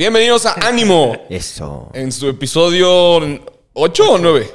Bienvenidos a Ánimo. Eso. En su episodio 8 o 9.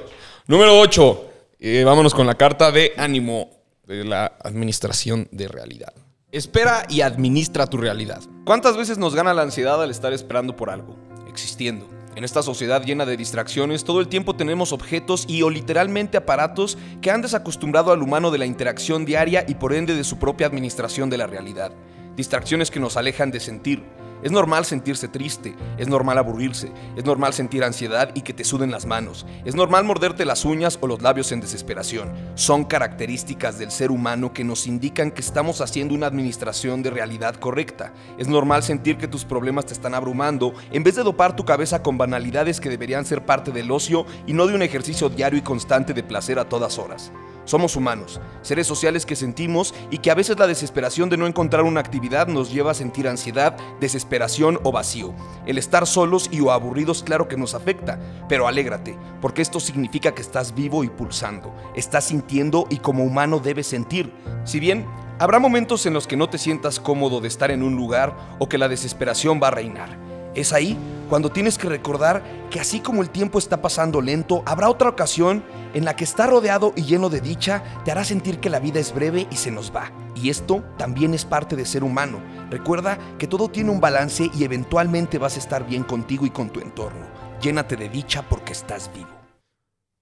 Número 8. Eh, vámonos con la carta de Ánimo de la Administración de Realidad. Espera y administra tu realidad. ¿Cuántas veces nos gana la ansiedad al estar esperando por algo, existiendo? En esta sociedad llena de distracciones, todo el tiempo tenemos objetos y o literalmente aparatos que han desacostumbrado al humano de la interacción diaria y por ende de su propia administración de la realidad. Distracciones que nos alejan de sentir, es normal sentirse triste, es normal aburrirse, es normal sentir ansiedad y que te suden las manos, es normal morderte las uñas o los labios en desesperación. Son características del ser humano que nos indican que estamos haciendo una administración de realidad correcta. Es normal sentir que tus problemas te están abrumando en vez de dopar tu cabeza con banalidades que deberían ser parte del ocio y no de un ejercicio diario y constante de placer a todas horas. Somos humanos, seres sociales que sentimos y que a veces la desesperación de no encontrar una actividad nos lleva a sentir ansiedad, desesperación o vacío. El estar solos y o aburridos claro que nos afecta, pero alégrate, porque esto significa que estás vivo y pulsando, estás sintiendo y como humano debes sentir. Si bien habrá momentos en los que no te sientas cómodo de estar en un lugar o que la desesperación va a reinar, es ahí cuando tienes que recordar que así como el tiempo está pasando lento, habrá otra ocasión en la que estar rodeado y lleno de dicha te hará sentir que la vida es breve y se nos va. Y esto también es parte de ser humano. Recuerda que todo tiene un balance y eventualmente vas a estar bien contigo y con tu entorno. Llénate de dicha porque estás vivo.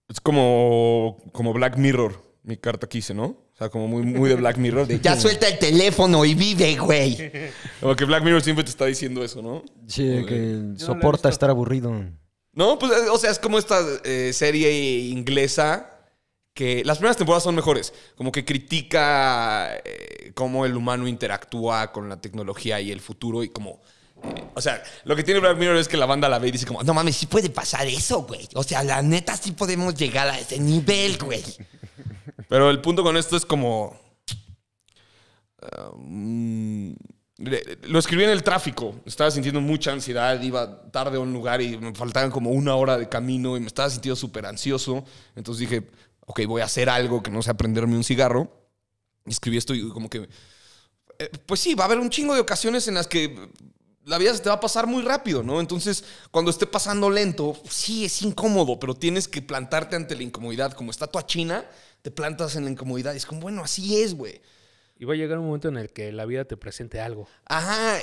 Es como, como Black Mirror, mi carta quise, ¿no? O sea, como muy, muy de Black Mirror. ya suelta el teléfono y vive, güey. Como que Black Mirror siempre te está diciendo eso, ¿no? Sí, que soporta estar aburrido. No, pues, eh, o sea, es como esta eh, serie inglesa que las primeras temporadas son mejores. Como que critica eh, cómo el humano interactúa con la tecnología y el futuro y como... o sea, lo que tiene Black Mirror es que la banda la ve y dice como, No mames, sí puede pasar eso, güey. O sea, la neta sí podemos llegar a ese nivel, güey. Pero el punto con esto es como... Um, lo escribí en el tráfico. Estaba sintiendo mucha ansiedad. Iba tarde a un lugar y me faltaban como una hora de camino y me estaba sintiendo súper ansioso. Entonces dije, ok, voy a hacer algo que no sea prenderme un cigarro. escribí esto y como que... Eh, pues sí, va a haber un chingo de ocasiones en las que la vida se te va a pasar muy rápido, ¿no? Entonces, cuando esté pasando lento, sí es incómodo, pero tienes que plantarte ante la incomodidad. Como estatua china, te plantas en la incomodidad. Y es como, bueno, así es, güey. Y va a llegar un momento en el que la vida te presente algo. Ajá,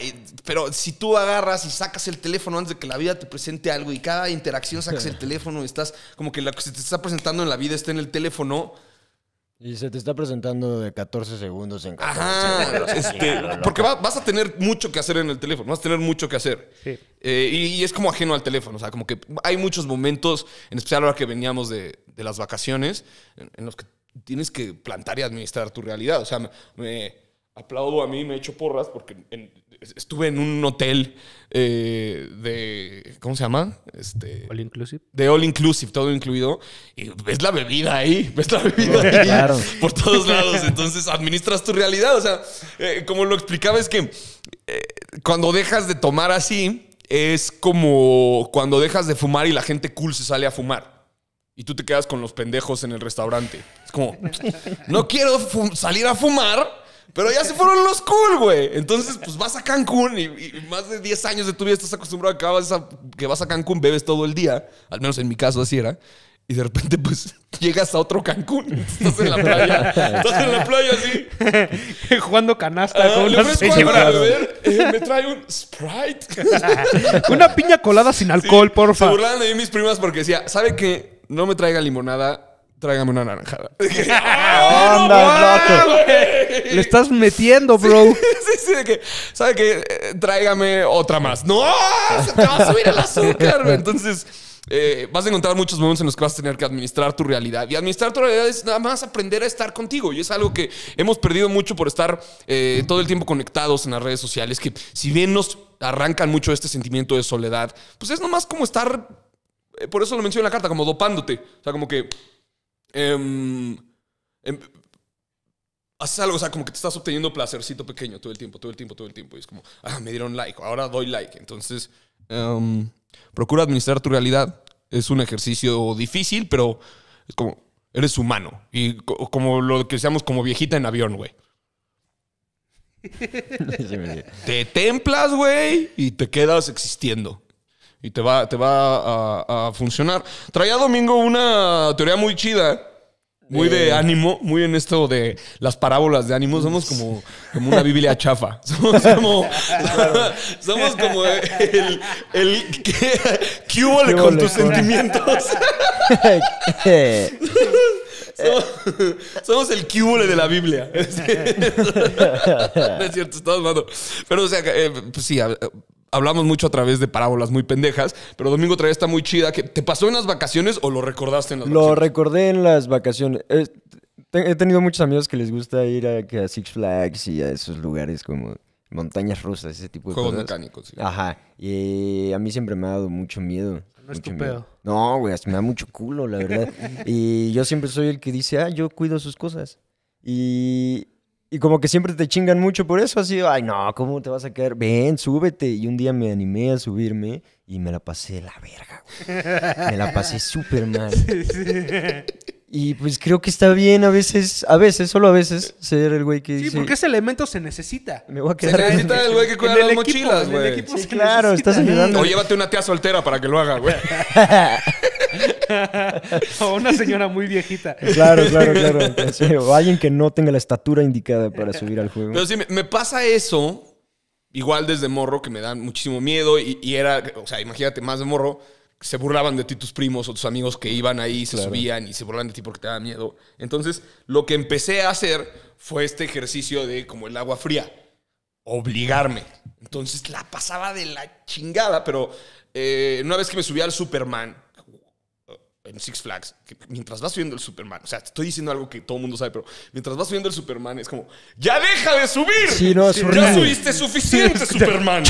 pero si tú agarras y sacas el teléfono antes de que la vida te presente algo y cada interacción sacas el teléfono y estás como que lo que se te está presentando en la vida está en el teléfono, y se te está presentando de 14 segundos en 14 segundos. porque vas a tener mucho que hacer en el teléfono, vas a tener mucho que hacer. Sí. Eh, y, es como ajeno al teléfono, o sea, como que hay muchos momentos, en especial ahora que veníamos de, las vacaciones, en, los que tienes que plantar y administrar tu realidad. O sea, me, aplaudo a mí, me echo porras, porque en, estuve en un hotel eh, de. ¿Cómo se llama? Este, All Inclusive. De All Inclusive, todo incluido. Y ves la bebida ahí, ves la bebida ahí por todos lados. Entonces administras tu realidad. O sea, eh, como lo explicaba, es que eh, cuando dejas de tomar así, es como cuando dejas de fumar y la gente cool se sale a fumar y tú te quedas con los pendejos en el restaurante. Es como, no quiero salir a fumar, pero ya se fueron los cool, güey. Entonces, pues vas a Cancún y, más de 10 años de tu vida estás acostumbrado a que vas a, que vas a Cancún, bebes todo el día. Al menos en mi caso así era. Y de repente, pues, llegas a otro Cancún. Estás en la playa. Estás en la playa así. Jugando canasta con para beber. Eh, me trae un Sprite. una piña colada sin alcohol, porfa. por favor. Se burlaban de mí mis primas porque decía, ¿sabe qué? No me traiga limonada tráigame una naranjada. ¡Anda, ¡Oh, no, Le estás metiendo, bro. Sí, sí, de que, qué? Eh, tráigame otra más. ¡No! Se te va a subir el azúcar. Entonces, eh, vas a encontrar muchos momentos en los que vas a tener que administrar tu realidad. Y administrar tu realidad es nada más aprender a estar contigo. Y es algo que hemos perdido mucho por estar eh, todo el tiempo conectados en las redes sociales, que si bien nos arrancan mucho este sentimiento de soledad, pues es nomás como estar, por eso lo menciono en la carta, como dopándote. O sea, como que Em, em, haces algo, o sea, como que te estás obteniendo placercito pequeño todo el tiempo, todo el tiempo, todo el tiempo. Y es como, ah, me dieron like, ahora doy like. Entonces, em, procura administrar tu realidad. Es un ejercicio difícil, pero es como, eres humano. Y como lo que seamos como viejita en avión, güey. te templas, güey, y te quedas existiendo y te va, te va a, funcionar. Traía Domingo una teoría muy chida ¿eh? muy de ánimo, muy en esto de las parábolas de ánimo. Somos como, una Biblia chafa. Somos como, somos como el, el ¿qué con tus sentimientos? Somos, somos, el hubo de la Biblia. es cierto, estamos hablando. Pero, o sea, eh, pues sí, hablamos mucho a través de parábolas muy pendejas, pero Domingo vez está muy chida. Que, ¿Te pasó en las vacaciones o lo recordaste en las vacaciones? Lo recordé en las vacaciones. Eh, he tenido muchos amigos que les gusta ir a, Six Flags y a esos lugares como montañas rusas, ese tipo de Juegos mecánicos, Ajá. Y a mí siempre me ha dado mucho miedo. No es tu pedo. No, güey, me da mucho culo, la verdad. y yo siempre soy el que dice, ah, yo cuido sus cosas. Y y como que siempre te chingan mucho por eso, así, ay, no, ¿cómo te vas a quedar? Ven, súbete. Y un día me animé a subirme y me la pasé la verga, Me la pasé súper mal. Y pues creo que está bien a veces, a veces, solo a veces, ser el güey que dice... Sí, porque ese elemento se necesita. Me voy a quedar... Se necesita el güey que cuida las mochilas, güey. claro, estás ayudando. O llévate una tía soltera para que lo haga, güey. o una señora muy viejita. Claro, claro, claro. o alguien que no tenga la estatura indicada para subir al juego. Pero sí, me, pasa eso, igual desde morro, que me dan muchísimo miedo y, era, o sea, imagínate, más de morro, se burlaban de ti tus primos o tus amigos que iban ahí, se subían y se burlaban de ti porque te daba miedo. Entonces, lo que empecé a hacer fue este ejercicio de como el agua fría, obligarme. Entonces la pasaba de la chingada, pero eh, una vez que me subí al Superman, en Six Flags, mientras vas subiendo el Superman, o sea, te estoy diciendo algo que todo el mundo sabe, pero mientras vas subiendo el Superman es como, ya deja de subir. ya subiste suficiente, Superman.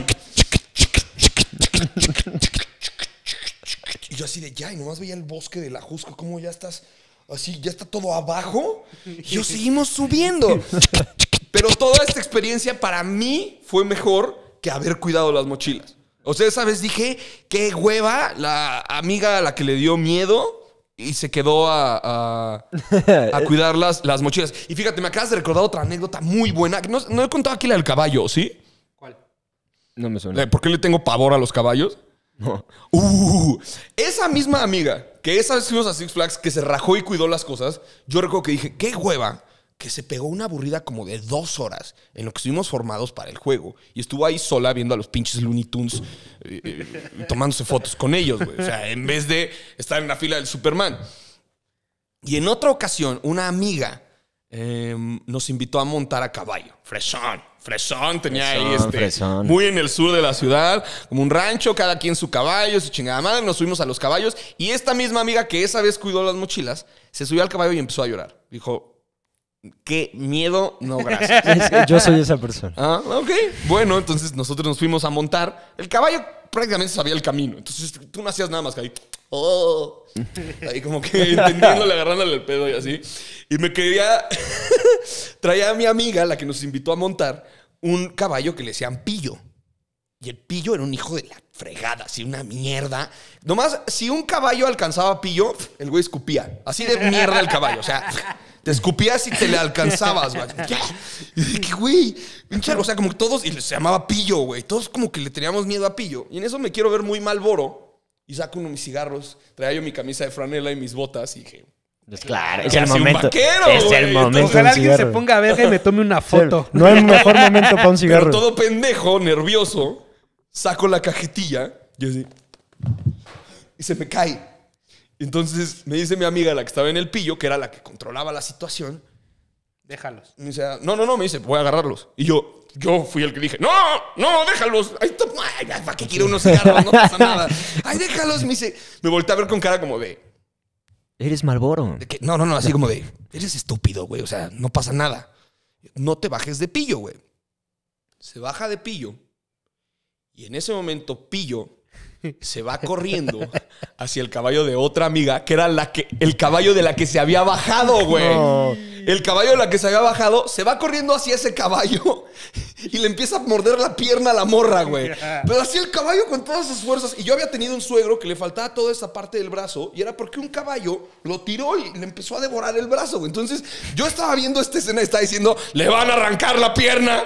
y yo así de ya, y nomás veía el bosque de la ¿cómo como ya estás así, ya está todo abajo. Y yo seguimos subiendo. pero toda esta experiencia para mí fue mejor que haber cuidado las mochilas. O sea, esa vez dije, qué hueva, la amiga a la que le dio miedo y se quedó a, cuidar las, mochilas. Y fíjate, me acabas de recordar otra anécdota muy buena. No, no he contado aquí la del caballo, ¿sí? ¿Cuál? No me suena. ¿Por qué le tengo pavor a los caballos? No. Uh, esa misma amiga que esa vez fuimos a Six Flags, que se rajó y cuidó las cosas, yo recuerdo que dije, qué hueva que se pegó una aburrida como de dos horas en lo que estuvimos formados para el juego. Y estuvo ahí sola viendo a los pinches Looney Tunes eh, eh, tomándose fotos con ellos, güey. O sea, en vez de estar en la fila del Superman. Y en otra ocasión, una amiga em, nos invitó a montar a caballo. Fresón, Fresón, tenía ahí este. Muy en el sur de la ciudad, como un rancho, cada quien su caballo, su chingada madre. Nos subimos a los caballos y esta misma amiga que esa vez cuidó las mochilas se subió al caballo y empezó a llorar. Dijo: Qué miedo, no, gracias. Yo soy esa persona. Ah, ok. Bueno, entonces nosotros nos fuimos a montar. El caballo prácticamente sabía el camino. Entonces tú no hacías nada más que ahí. Oh, ahí como que entendiéndole, agarrándole el pedo y así. Y me quería. Traía a mi amiga, la que nos invitó a montar, un caballo que le decían pillo. Y el pillo era un hijo de la fregada, así una mierda. Nomás, si un caballo alcanzaba a Pillo, el güey escupía. Así de mierda el caballo, o sea, te escupías y te le alcanzabas, güey. Y dije, güey? O sea, como que todos, y se llamaba Pillo, güey. Todos como que le teníamos miedo a Pillo. Y en eso me quiero ver muy mal boro. Y saco uno de mis cigarros, traigo yo mi camisa de franela y mis botas y dije, es pues claro, es, el momento. es el momento. Ojalá alguien se ponga a ver y me tome una foto. No es el mejor momento para un cigarro. Pero todo pendejo, nervioso saco la cajetilla y sí Y se me cae. Entonces me dice mi amiga, la que estaba en el pillo, que era la que controlaba la situación. Déjalos. Me dice, no, no, no, me dice, voy a agarrarlos. Y yo, yo fui el que dije, no, no, déjalos. Ay, ¿para qué quiero unos cigarros? No pasa nada. Ay, déjalos. Me dice, me volteé a ver con cara como de... Eres Malboro. De que, no, no, no, así como de, eres estúpido, güey. O sea, no pasa nada. No te bajes de pillo, güey. Se baja de pillo y en ese momento Pillo se va corriendo hacia el caballo de otra amiga, que era la que, el caballo de la que se había bajado, güey. El caballo de la que se había bajado se va corriendo hacia ese caballo y le empieza a morder la pierna a la morra, güey. Pero así el caballo con todas sus fuerzas. Y yo había tenido un suegro que le faltaba toda esa parte del brazo y era porque un caballo lo tiró y le empezó a devorar el brazo, güey. Entonces yo estaba viendo esta escena y estaba diciendo, le van a arrancar la pierna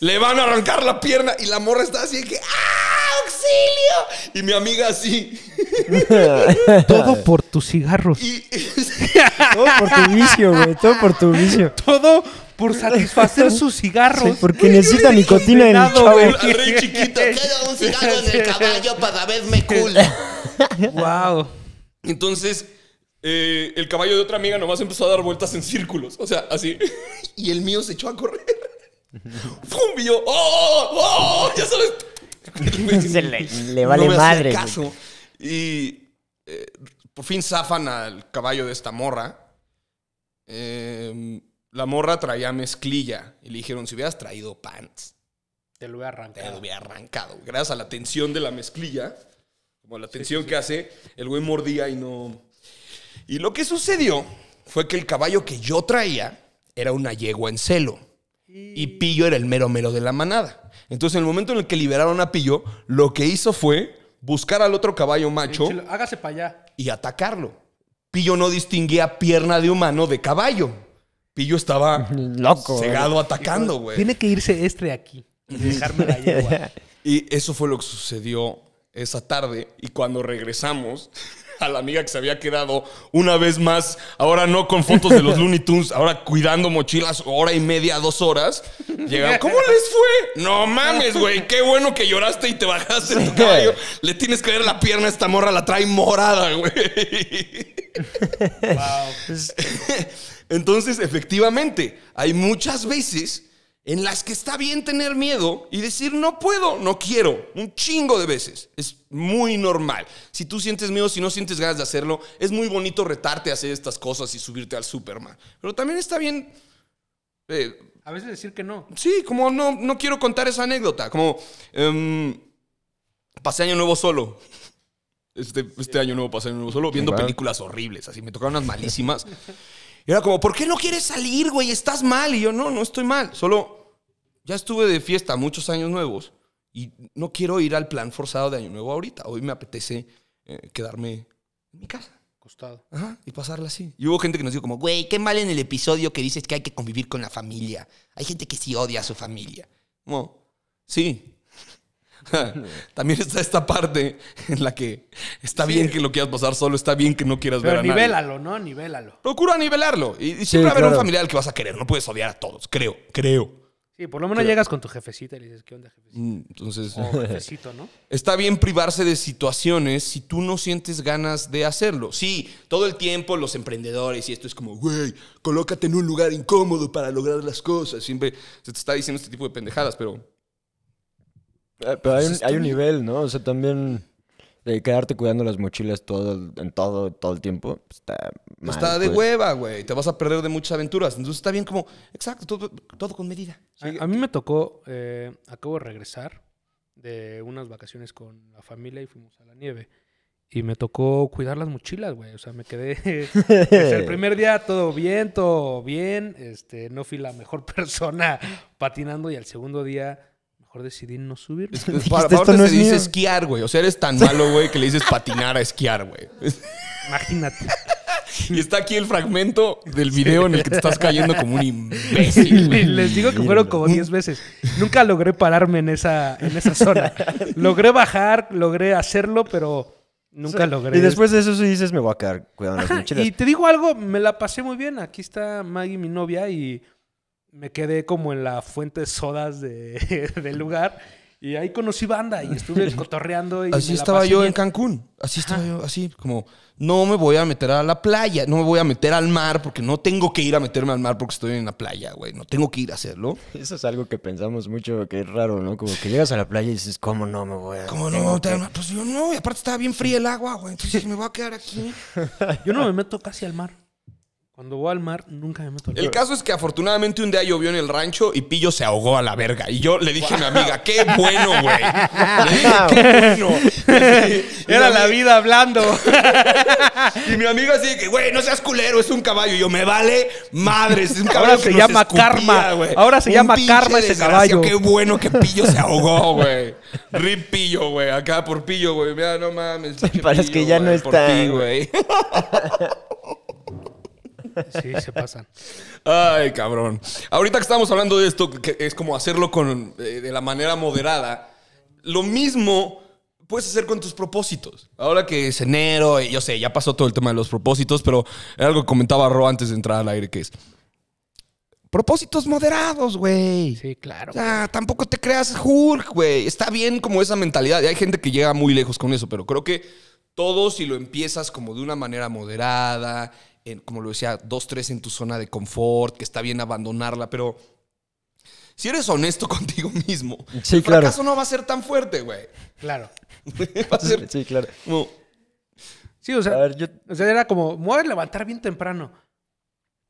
le van a arrancar la pierna y la morra está así que ¡ah, auxilio! Y mi amiga así. Todo por tus cigarros. Todo por tu vicio, güey. Todo por tu vicio. Todo por satisfacer sus cigarros. porque necesita nicotina en el chavo. Al rey chiquito, un cigarro en el caballo para verme wow. Entonces, eh, el caballo de otra amiga nomás empezó a dar vueltas en círculos. O sea, así. y el mío se echó a correr. Fumbio, ¡oh oh, ¡oh! ¡Oh! Ya sabes. le, vale madre. Y eh, por fin zafan al caballo de esta morra. Em, la morra traía mezclilla y le dijeron, si hubieras traído pants. Te lo hubiera arrancado. Gracias a la tensión de la mezclilla, como la tensión que hace, el güey mordía y no... Y lo que sucedió fue que el caballo que yo traía era una yegua en celo. Y Pillo era el mero mero de la manada. Entonces, en el momento en el que liberaron a Pillo, lo que hizo fue buscar al otro caballo macho. hágase para allá. Y atacarlo. Pillo no distinguía pierna de humano de caballo. Pillo estaba loco. Cegado atacando, güey. Tiene que irse este aquí. Y dejarme la y eso fue lo que sucedió esa tarde. Y cuando regresamos a la amiga que se había quedado una vez más, ahora no con fotos de los Looney Tunes, ahora cuidando mochilas hora y media, dos horas. llegaron ¿cómo les fue? No mames, güey, qué bueno que lloraste y te bajaste en tu Le tienes que ver la pierna a esta morra, la trae morada, güey. Wow. Entonces, efectivamente, hay muchas veces en las que está bien tener miedo y decir no puedo, no quiero, un chingo de veces. Es muy normal. Si tú sientes miedo, si no sientes ganas de hacerlo, es muy bonito retarte a hacer estas cosas y subirte al Superman. Pero también está bien... Eh, a veces decir que no. Sí, como no, no quiero contar esa anécdota. Como em, pasé año nuevo solo. Este, este año nuevo pasé año nuevo solo viendo películas horribles. Así me tocaron unas malísimas. Y era como, ¿por qué no quieres salir, güey? Estás mal. Y yo, no, no estoy mal. Solo ya estuve de fiesta muchos años nuevos y no quiero ir al plan forzado de año nuevo ahorita. Hoy me apetece eh, quedarme en mi casa. Costado. y pasarla así. Y hubo gente que nos dijo como, güey, qué mal en el episodio que dices que hay que convivir con la familia. Hay gente que sí odia a su familia. Como, sí. También está esta parte en la que está bien que lo quieras pasar solo, está bien que no quieras ver a nivélalo, nivelalo, ¿no? Nivelalo. Procura nivelarlo. Y, siempre va a haber un familiar al que vas a querer. No puedes odiar a todos, creo, creo. Sí, por lo menos llegas con tu jefecita y le dices, ¿qué onda, jefecita? Mm, entonces, o jefecito, ¿no? Está bien privarse de situaciones si tú no sientes ganas de hacerlo. Sí, todo el tiempo los emprendedores y esto es como, güey, colócate en un lugar incómodo para lograr las cosas. Siempre se te está diciendo este tipo de pendejadas, pero... Eh, pero hay pues un nivel, ¿no? O sea, también y quedarte cuidando las mochilas todo el, en todo, todo el tiempo pues, está Está de pues. hueva, güey. Te vas a perder de muchas aventuras. Entonces está bien como, exacto, todo, con medida. a, mí me tocó, eh, acabo de regresar de unas vacaciones con la familia y fuimos a la nieve. Y me tocó cuidar las mochilas, güey. O sea, me quedé. el primer día todo bien, todo bien. Este, no fui la mejor persona patinando. Y al segundo día decidí no subir. Es que, no dice esquiar, güey. O sea, eres tan malo, güey, que le dices patinar a esquiar, güey. Imagínate. Y está aquí el fragmento del video en el que te estás cayendo como un imbécil. Güey. Les digo que fueron como 10 veces. Nunca logré pararme en esa, esa zona. Logré bajar, logré hacerlo, pero nunca logré. Y después de eso sí dices, me voy a quedar cuidando las Y te digo algo, me la pasé muy bien. Aquí está Maggie, mi novia, y me quedé como en la fuente de sodas de, del lugar. Y ahí conocí banda y estuve cotorreando. así estaba yo en Cancún. Así estaba yo, así como, no me voy a meter a la playa, no me voy a meter al mar, porque no tengo que ir a meterme al mar porque estoy en la playa, güey. No tengo que ir a hacerlo. Eso es algo que pensamos mucho, que es raro, ¿no? Como que llegas a la playa y dices, ¿cómo no me voy a.? ¿Cómo no me voy a meter Pues yo no, y aparte estaba bien fría el agua, güey. Entonces me voy a quedar aquí. yo no me meto casi al mar. Cuando voy al mar, nunca me meto El caso es que afortunadamente un día llovió en el rancho y Pillo se ahogó a la verga. Y yo le dije a mi amiga, qué bueno, güey. qué bueno. Era la vida hablando. Y mi amiga así, güey, no seas culero, es un caballo. Y yo, me vale madre Es un caballo Ahora se llama karma. Ahora se llama karma ese caballo. Qué bueno que Pillo se ahogó, güey. Rip Pillo, güey. Acá por Pillo, güey. Mira, no mames. Parece que ya no Por ti, güey. Sí, se pasan. Ay, cabrón. Ahorita que estamos hablando de esto, que es como hacerlo con, eh, de la manera moderada, lo mismo puedes hacer con tus propósitos. Ahora que es enero, yo sé, ya pasó todo el tema de los propósitos, pero era algo que comentaba Ro antes de entrar al aire, que es... Propósitos moderados, güey. Sí, claro. O tampoco te creas Hulk, güey. Está bien como esa mentalidad. Y hay gente que llega muy lejos con eso, pero creo que todo si lo empiezas como de una manera moderada, como lo decía, dos, tres en tu zona de confort, que está bien abandonarla, pero si eres honesto contigo mismo, sí, el no va a ser tan fuerte, güey. Claro. Sí, claro. Sí, o sea, o sea, era como, me levantar bien temprano.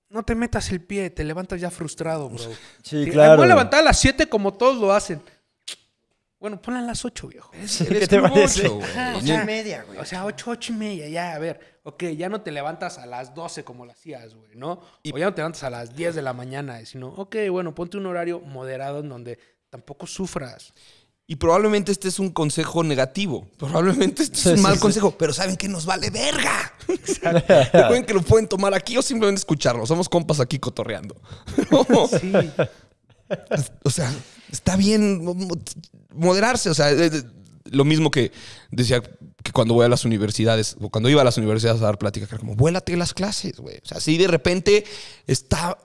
No te metas el pie, te levantas ya frustrado, bro. Sí, claro. Me voy levantar a las siete como todos lo hacen. Bueno, ponla a las ocho, viejo. ¿Qué te parece? 8 y media, güey. O sea, ocho, ocho y media, ya, a ver ok, ya no te levantas a las 12 como lo hacías, güey, ¿no? Y, o ya no te levantas a las 10 de la mañana, sino, ok, bueno, ponte un horario moderado en donde tampoco sufras. Y probablemente este es un consejo negativo. Probablemente este es un mal consejo. Pero ¿saben qué nos vale verga? Recuerden que lo pueden tomar aquí o simplemente escucharlo. Somos compas aquí cotorreando. sí. O sea, está bien moderarse. O sea, eh, eh, lo mismo que decía cuando voy a las universidades, o cuando iba a las universidades a dar pláticas, era como, vuélate las clases, güey. O sea, así de repente está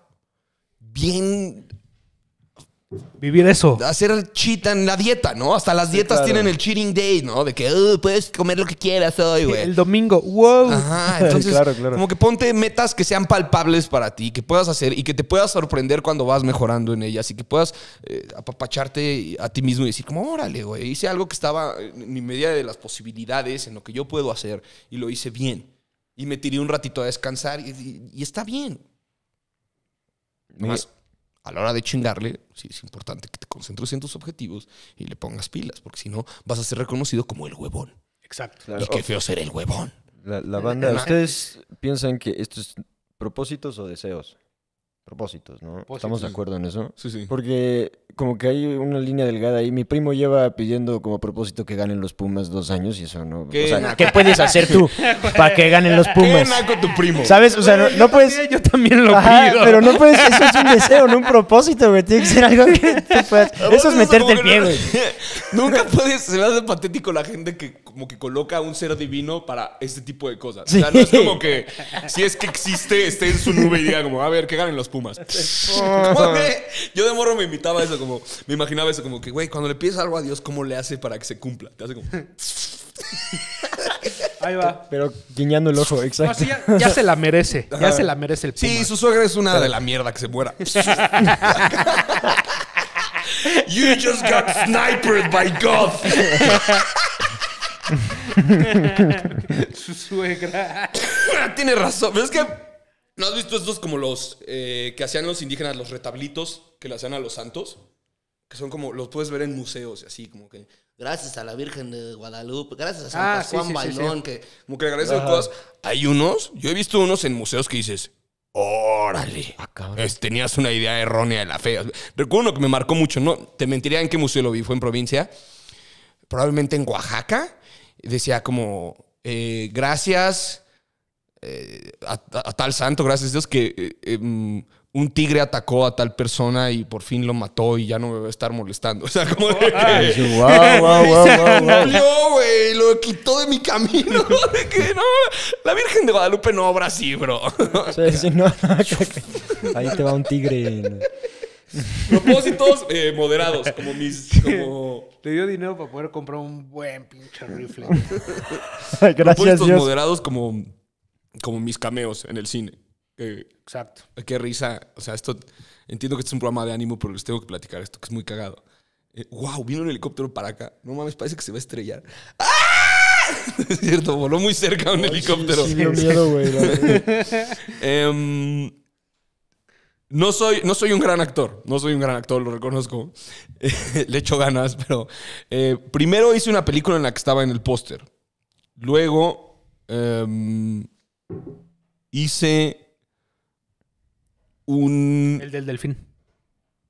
bien Vivir eso. Hacer cheat en la dieta, ¿no? Hasta las dietas tienen el cheating day, ¿no? De que uh, puedes comer lo que quieras hoy, güey. El domingo, wow. Ajá, entonces, claro, como que ponte metas que sean palpables para ti, que puedas hacer y que te puedas sorprender cuando vas mejorando en ellas y que puedas eh, apapacharte a ti mismo y decir, como, órale, güey, hice algo que estaba en mi medida de las posibilidades, en lo que yo puedo hacer y lo hice bien. Y me tiré un ratito a descansar y, está bien a la hora de chingarle, sí es importante que te concentres en tus objetivos y le pongas pilas, porque si no vas a ser reconocido como el huevón. Exacto. Y qué oh. feo ser el huevón. La, banda, ¿ustedes piensan que esto es propósitos o deseos? propósitos, ¿no? Estamos de acuerdo en eso. Sí, sí. Porque como que hay una línea delgada ahí. Mi primo lleva pidiendo como propósito que ganen los Pumas dos años y eso no. ¿Qué, o sea, ¿qué puedes hacer tú para que ganen los Pumas? ¿Qué tu primo? ¿Sabes? O sea, no, puedes. Yo también lo pido. Pero no puedes. Eso es un deseo, no un propósito, güey. Tiene que ser algo que tú puedas. Eso es meterte el pie, güey. Nunca puedes. Se me hace patético la gente que como que coloca un ser divino para este tipo de cosas. O sea, no es como que si es que existe, esté en su nube y diga como, a ver, que ganen los Pumas. yo de morro me invitaba eso, como, me imaginaba eso, como que, güey, cuando le pides algo a Dios, ¿cómo le hace para que se cumpla? Te hace como... Ahí va. Pero guiñando el ojo, exacto. ya, se la merece. Ya se la merece el Puma. Sí, su suegra es una de la mierda que se muera. you just got sniped by God. Su suegra. Tiene razón. Pero es que. ¿No has visto estos como los eh, que hacían los indígenas, los retablitos que le hacían a los santos? Que son como, los puedes ver en museos, así como que. Gracias a la Virgen de Guadalupe, gracias a San Juan ah, Bailón, que. Como que le cosas. Hay unos, yo he visto unos en museos que dices, Órale. Ah, tenías una idea errónea de la fe. Recuerdo uno que me marcó mucho, no te mentiría en qué museo lo vi, fue en provincia, probablemente en Oaxaca, decía como, eh, gracias eh, a, tal santo, gracias a Dios que eh, em, un tigre atacó a tal persona y por fin lo mató y ya no me va a estar molestando. O sea, como lo quitó de mi camino. que no, la Virgen de Guadalupe no obra así, bro. Sí, no, ahí te va un tigre. Propósitos eh, moderados, como mis. Como... Te dio dinero para poder comprar un buen pinche rifle. Gracias, Propósitos moderados, como, como mis cameos en el cine. Exacto. Qué risa. O sea, esto. Entiendo que este es un programa de ánimo, pero les tengo que platicar esto, que es muy cagado. wow, eh, vino un helicóptero para acá. No mames, parece que se va a estrellar. ¡Ah! es cierto, voló muy cerca un helicóptero. Sí, miedo, no soy, no soy un gran actor, no soy un gran actor, lo reconozco. Le echo ganas, pero eh, primero hice una película en la que estaba en el póster. Luego em, hice un... El del delfín.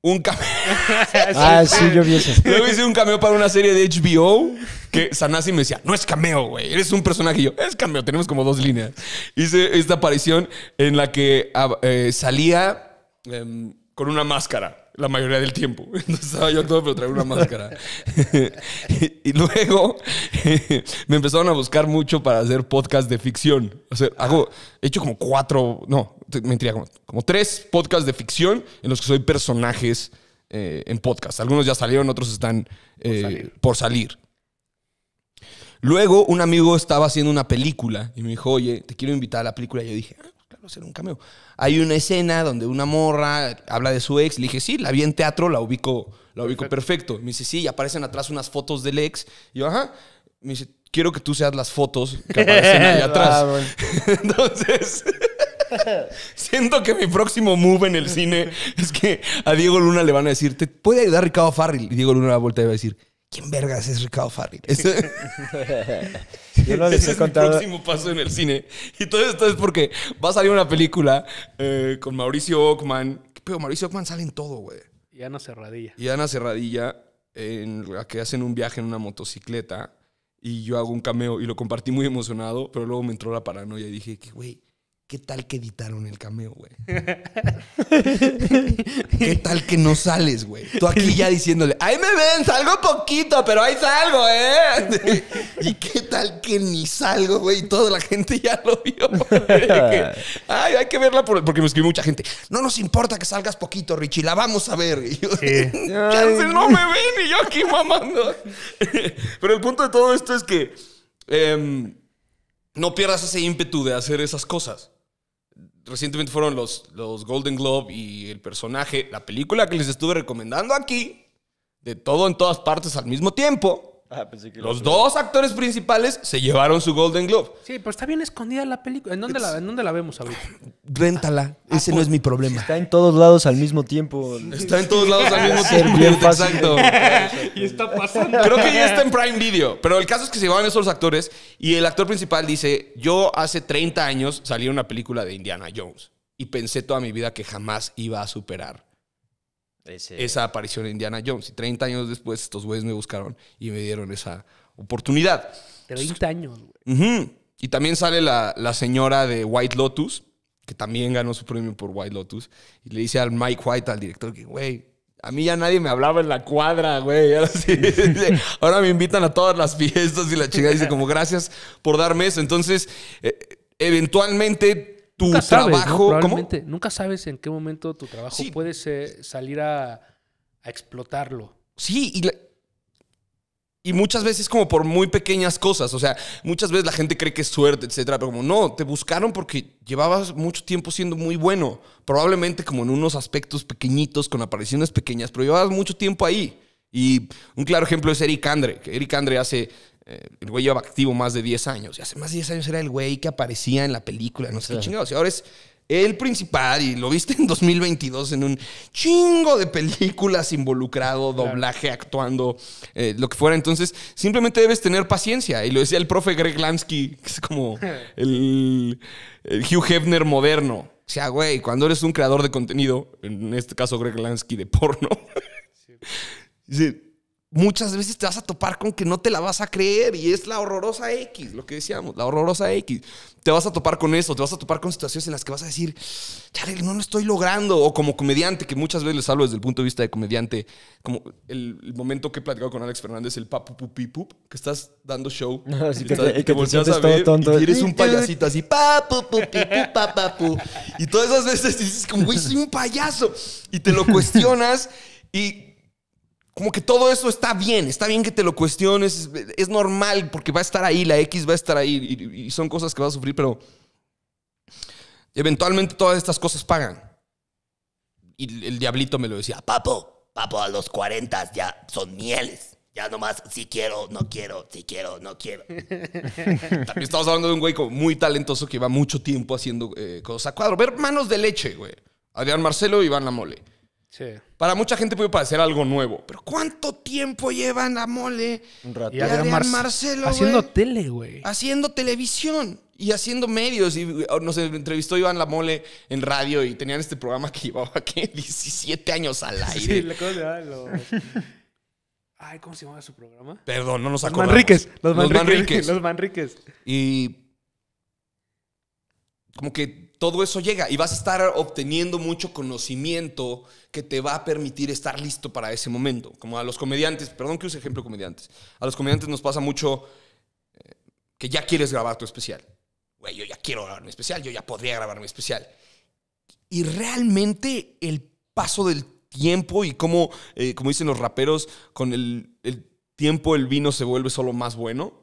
Un cameo. ah, sí, yo vi eso. Luego hice un cameo para una serie de HBO que Sanasi me decía, no es cameo, güey, eres un personaje. Y yo, es cameo, tenemos como dos líneas. Hice esta aparición en la que ah, eh, salía Em, con una máscara la mayoría del tiempo. Entonces estaba yo todo, pero traía una máscara. y, luego me empezaron a buscar mucho para hacer podcast de ficción. O sea, hago, he hecho como cuatro, no, mentira, como, como tres podcasts de ficción en los que soy personajes eh, en podcast. Algunos ya salieron, otros están eh, por, salir. Luego un amigo estaba haciendo una película y me dijo, oye, te quiero invitar a la película. Y yo dije, ah, hacer un cameo. Hay una escena donde una morra habla de su ex. Le dije, sí, la vi en teatro, la ubico, la ubico perfecto. Me dice, sí, y aparecen atrás unas fotos del ex. Y yo, ajá. Me dice, quiero que tú seas las fotos que aparecen atrás. Ah, Entonces... Siento que mi próximo move en el cine es que a Diego Luna le van a decir, ¿te puede ayudar Ricardo Farrell? Y Diego Luna va a vuelta y va a decir, ¿Quién vergas es Ricardo Farril? Yo Ese es el próximo paso en el cine. Y todo esto es porque va a salir una película eh, con Mauricio Ockman. Pero Mauricio Ockman sale en todo, güey. Y Ana Cerradilla. Y Ana Cerradilla, en la que hacen un viaje en una motocicleta. Y yo hago un cameo y lo compartí muy emocionado, pero luego me entró la paranoia y dije que, güey, ¿Qué tal que editaron el cameo, güey? ¿Qué tal que no sales, güey? Tú aquí ya diciéndole, ahí me ven, salgo poquito, pero ahí salgo, ¿eh? ¿Y qué tal que ni salgo, güey? Y toda la gente ya lo vio. Ay, hay que verla porque me escribió mucha gente. No nos importa que salgas poquito, Richie, la vamos a ver. Y yo, no me ven y yo aquí mamando. pero el punto de todo esto es que em, no pierdas ese ímpetu de hacer esas cosas recientemente fueron los, Golden Globe y el personaje, la película que les estuve recomendando aquí, de todo en todas partes al mismo tiempo, Ah, los dos actores principales se llevaron su Golden Globe. Sí, pero está bien escondida la película. ¿En dónde, la, vemos ahorita? Réntala. Ah, ese no pues, es mi problema. Está en todos lados al mismo tiempo. Está en todos lados al mismo tiempo. Exacto. y está pasando. Creo que ya está en Prime Video. Pero el caso es que se llevaban esos actores y el actor principal dice: Yo hace 30 años salí en una película de Indiana Jones y pensé toda mi vida que jamás iba a superar esa aparición en Indiana Jones. Y 30 años después, estos güeyes me buscaron y me dieron esa oportunidad. 30 años, güey. Y también sale la, señora de White Lotus, que también ganó su premio por White Lotus, y le dice al Mike White, al director, que, güey, a mí ya nadie me hablaba en la cuadra, güey. Ahora, me invitan a todas las fiestas y la chica dice como, gracias por darme eso. Entonces, eh, eventualmente tu nunca trabajo. Sabes, Nunca sabes en qué momento tu trabajo puede salir a, explotarlo. Sí, y, y muchas veces como por muy pequeñas cosas. O sea, muchas veces la gente cree que es suerte, etcétera. Pero como no, te buscaron porque llevabas mucho tiempo siendo muy bueno. Probablemente como en unos aspectos pequeñitos, con apariciones pequeñas, pero llevabas mucho tiempo ahí. Y un claro ejemplo es Eric Andre. Eric Andre hace eh, el güey lleva activo más de 10 años. Y hace más de 10 años era el güey que aparecía en la película, no sé qué chingados. Y ahora es el principal y lo viste en 2022 en un chingo de películas involucrado, doblaje, actuando, eh, lo que fuera. Entonces, simplemente debes tener paciencia. Y lo decía el profe Greg Lansky, que es como el, Hugh Hefner moderno. O sea, güey, cuando eres un creador de contenido, en este caso Greg Lansky de porno, sí muchas veces te vas a topar con que no te la vas a creer y es la horrorosa X, lo que decíamos, la horrorosa X. Te vas a topar con eso, te vas a topar con situaciones en las que vas a decir, chale, no lo estoy logrando. O como comediante, que muchas veces les hablo desde el punto de vista de comediante, como el, momento que he platicado con Alex Fernández, el papu que estás dando show. y que, estás, a Y eres un payasito así, papu Y todas esas veces dices, como, güey, soy un payaso. Y te lo cuestionas y como que todo eso está bien, está bien que te lo cuestiones, es normal porque va a estar ahí, la X va a estar ahí y, son cosas que vas a sufrir, pero eventualmente todas estas cosas pagan. Y el diablito me lo decía, papo, papo, a los 40 ya son mieles. Ya nomás, si quiero, no quiero, si quiero, no quiero. estamos hablando de un güey como muy talentoso que lleva mucho tiempo haciendo eh, cosas a cuadro. Ver manos de leche, güey. Adrián Marcelo y Iván La Mole. Para mucha gente puede parecer algo nuevo, pero ¿cuánto tiempo llevan la Mole y Marcelo? Haciendo tele, güey. Haciendo televisión y haciendo medios. Y oh, nos entrevistó Iván La Mole en radio y tenían este programa que llevaba, ¿qué? 17 años al aire. Sí, la cosa Ay, ¿cómo se llamaba su programa? Perdón, no nos acordamos. Los Manriques. Los Manriques. Los Manriques. Y como que todo eso llega y vas a estar obteniendo mucho conocimiento que te va a permitir estar listo para ese momento. Como a los comediantes, perdón que use ejemplo de comediantes, a los comediantes nos pasa mucho eh, que ya quieres grabar tu especial. Güey, yo ya quiero grabar mi especial, yo ya podría grabar mi especial. Y realmente el paso del tiempo y cómo, eh, como dicen los raperos, con el, el tiempo el vino se vuelve solo más bueno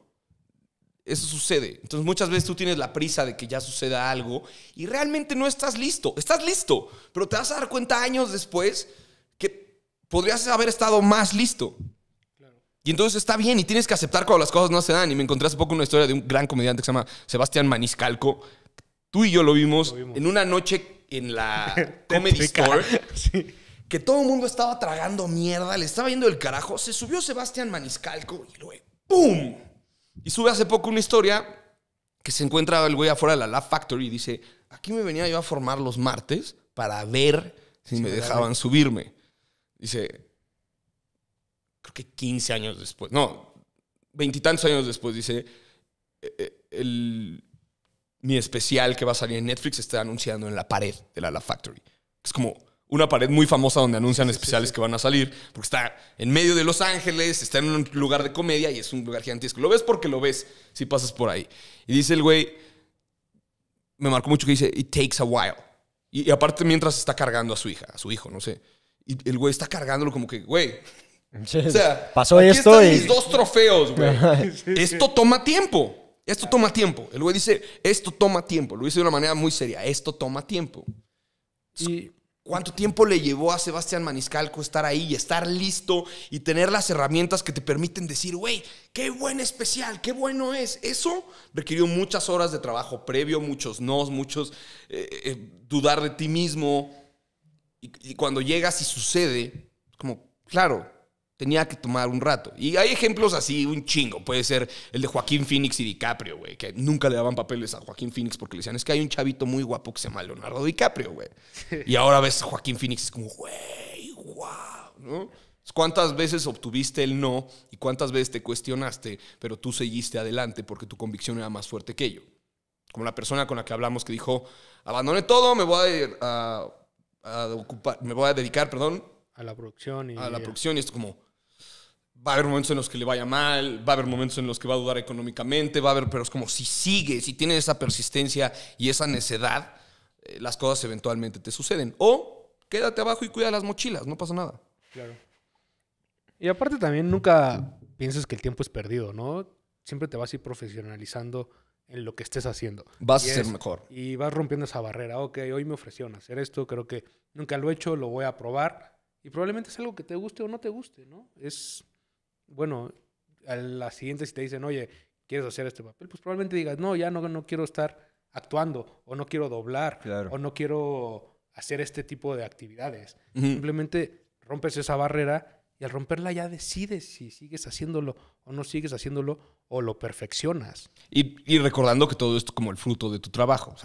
eso sucede. Entonces muchas veces tú tienes la prisa de que ya suceda algo y realmente no estás listo. Estás listo, pero te vas a dar cuenta años después que podrías haber estado más listo. Y entonces está bien y tienes que aceptar cuando las cosas no se dan. Y me encontré hace poco una historia de un gran comediante que se llama Sebastián Maniscalco. Tú y yo lo vimos, en una noche en la Comedy Store. que todo el mundo estaba tragando mierda, le estaba yendo el carajo, se subió Sebastián Maniscalco y luego ¡pum! Y sube hace poco una historia que se encuentra el güey afuera de la La Factory y dice, aquí me venía yo a formar los martes para ver si me dejaban subirme. Dice, creo que 15 años después, no, veintitantos años después, dice, e, e, mi especial que va a salir en Netflix está anunciando en la pared de la La Factory. Es como, una pared muy famosa donde anuncian especiales que van a salir, porque está en medio de Los Ángeles, está en un lugar de comedia y es un lugar gigantesco. Lo ves porque lo ves si pasas por ahí. Y dice el güey, me marcó mucho que dice, it takes a while. Y, aparte mientras está cargando a su hija, a su hijo, no sé. Y el güey está cargándolo como que, güey. o sea, pasó aquí esto y... dos trofeos, güey. esto toma tiempo. Esto toma tiempo. El güey dice, esto toma tiempo. Lo dice de una manera muy seria. Esto toma tiempo. Y ¿Cuánto tiempo le llevó a Sebastián Maniscalco estar ahí y estar listo y tener las herramientas que te permiten decir, güey, qué buen especial, qué bueno es? Eso requirió muchas horas de trabajo previo, muchos nos, muchos eh, eh, dudar de ti mismo. Y, y, cuando llegas y sucede, como, claro, tenía que tomar un rato. Y hay ejemplos así, un chingo. Puede ser el de Joaquín Phoenix y DiCaprio, güey, que nunca le daban papeles a Joaquín Phoenix porque le decían, es que hay un chavito muy guapo que se llama Leonardo DiCaprio, güey. Y ahora ves a Joaquín Phoenix, es como, güey, guau, ¿no? ¿Cuántas veces obtuviste el no y cuántas veces te cuestionaste, pero tú seguiste adelante porque tu convicción era más fuerte que yo? Como la persona con la que hablamos que dijo, abandoné todo, me voy a, ir ocupar, me voy a dedicar, perdón. A la producción y... A la producción y esto como, va a haber momentos en los que le vaya mal, va a haber momentos en los que va a dudar económicamente, va a haber, pero es como si sigue, si tienes esa persistencia y esa necedad, eh, las cosas eventualmente te suceden. O quédate abajo y cuida las mochilas, no pasa nada. Claro. Y aparte también nunca pienses que el tiempo es perdido, ¿no? Siempre te vas a ir profesionalizando en lo que estés haciendo. Vas a ser mejor. Y vas rompiendo esa barrera. Ok, hoy me ofrecieron hacer esto, creo que nunca lo he hecho, lo voy a probar. Y probablemente es algo que te guste o no te guste, ¿no? Es bueno, a la siguiente si te dicen, oye, ¿quieres hacer este papel? Pues probablemente digas, no, ya no, no quiero estar actuando, o no quiero doblar, o no quiero hacer este tipo de actividades. Simplemente rompes esa barrera y al romperla ya decides si sigues haciéndolo o no sigues haciéndolo o lo perfeccionas. Y, recordando que todo esto es como el fruto de tu trabajo.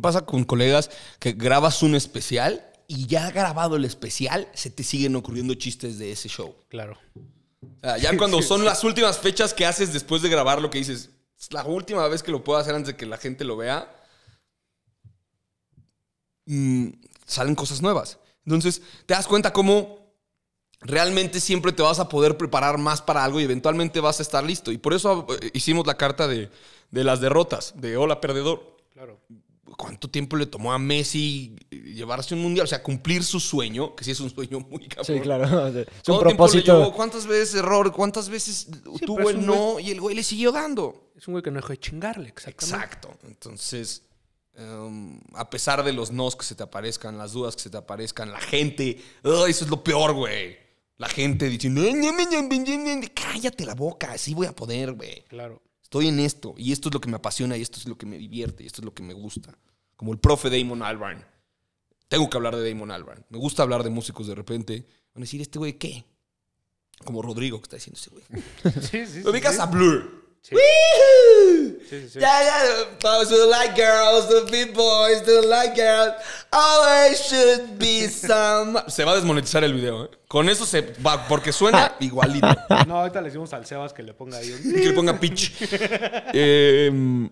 pasa con colegas que grabas un especial y ya grabado el especial se te siguen ocurriendo chistes de ese show. Claro. Ah, ya cuando son las últimas fechas que haces después de grabar lo que dices, es la última vez que lo puedo hacer antes de que la gente lo vea, mm, salen cosas nuevas. Entonces, te das cuenta cómo realmente siempre te vas a poder preparar más para algo y eventualmente vas a estar listo. Y por eso eh, hicimos la carta de, de las derrotas, de hola perdedor. Claro. ¿Cuánto tiempo le tomó a Messi llevarse un mundial? O sea, cumplir su sueño, que sí es un sueño muy cabrón. Sí, claro. Es un propósito. Llevó, ¿Cuántas veces error? ¿Cuántas veces tuvo el no y el güey le siguió dando? Es un güey que no dejó de chingarle, exactamente. Exacto. Entonces, em, a pesar de los nos que se te aparezcan, las dudas que se te aparezcan, la gente, eso es lo peor, güey. La gente diciendo, cállate la boca, así voy a poder, güey. Claro estoy en esto y esto es lo que me apasiona y esto es lo que me divierte y esto es lo que me gusta. Como el profe Damon Albarn. Tengo que hablar de Damon Albarn. Me gusta hablar de músicos de repente. Van a decir, ¿este güey qué? Como Rodrigo que está diciendo ese güey. Sí, sí, Lo ubicas a Blur. Sí, girls, boys, like girls, Se va a desmonetizar el video, ¿eh? Con eso se va, porque suena igualito. No, ahorita le decimos al Sebas que le ponga ahí un... Que le ponga pitch. Em,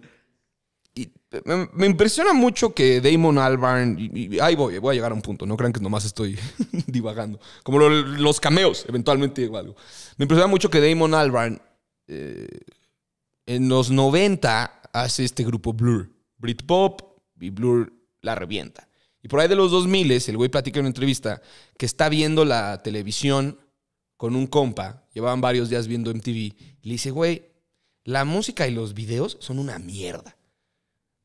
me, impresiona mucho que Damon Albarn. ahí voy, voy a llegar a un punto. No crean que nomás estoy divagando. Como los cameos, eventualmente algo. Me impresiona mucho que Damon Albarn eh, en los 90 hace este grupo Blur, Britpop, y Blur la revienta. Y por ahí de los 2000, el güey platica en una entrevista que está viendo la televisión con un compa, llevaban varios días viendo MTV, y le dice, güey, la música y los videos son una mierda.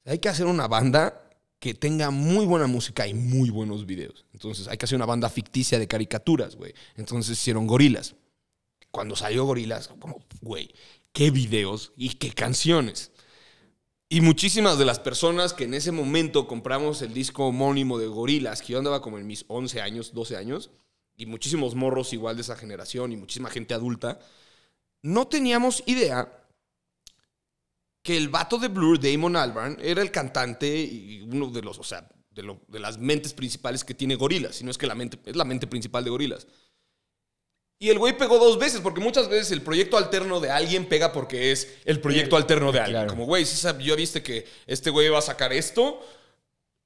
Hay que hacer una banda que tenga muy buena música y muy buenos videos. Entonces hay que hacer una banda ficticia de caricaturas, güey. Entonces hicieron gorilas. Cuando salió gorilas, como, güey, qué videos y qué canciones. Y muchísimas de las personas que en ese momento compramos el disco homónimo de Gorilas, que yo andaba como en mis 11 años, 12 años, y muchísimos morros igual de esa generación y muchísima gente adulta, no teníamos idea que el vato de Blur, Damon Albarn, era el cantante y uno de los, o sea, de, las mentes principales que tiene Gorilas, si no es que la mente, es la mente principal de Gorilas. Y el güey pegó dos veces, porque muchas veces el proyecto alterno de alguien pega porque es el proyecto alterno de alguien. Como, güey, si ya viste que este güey va a sacar esto.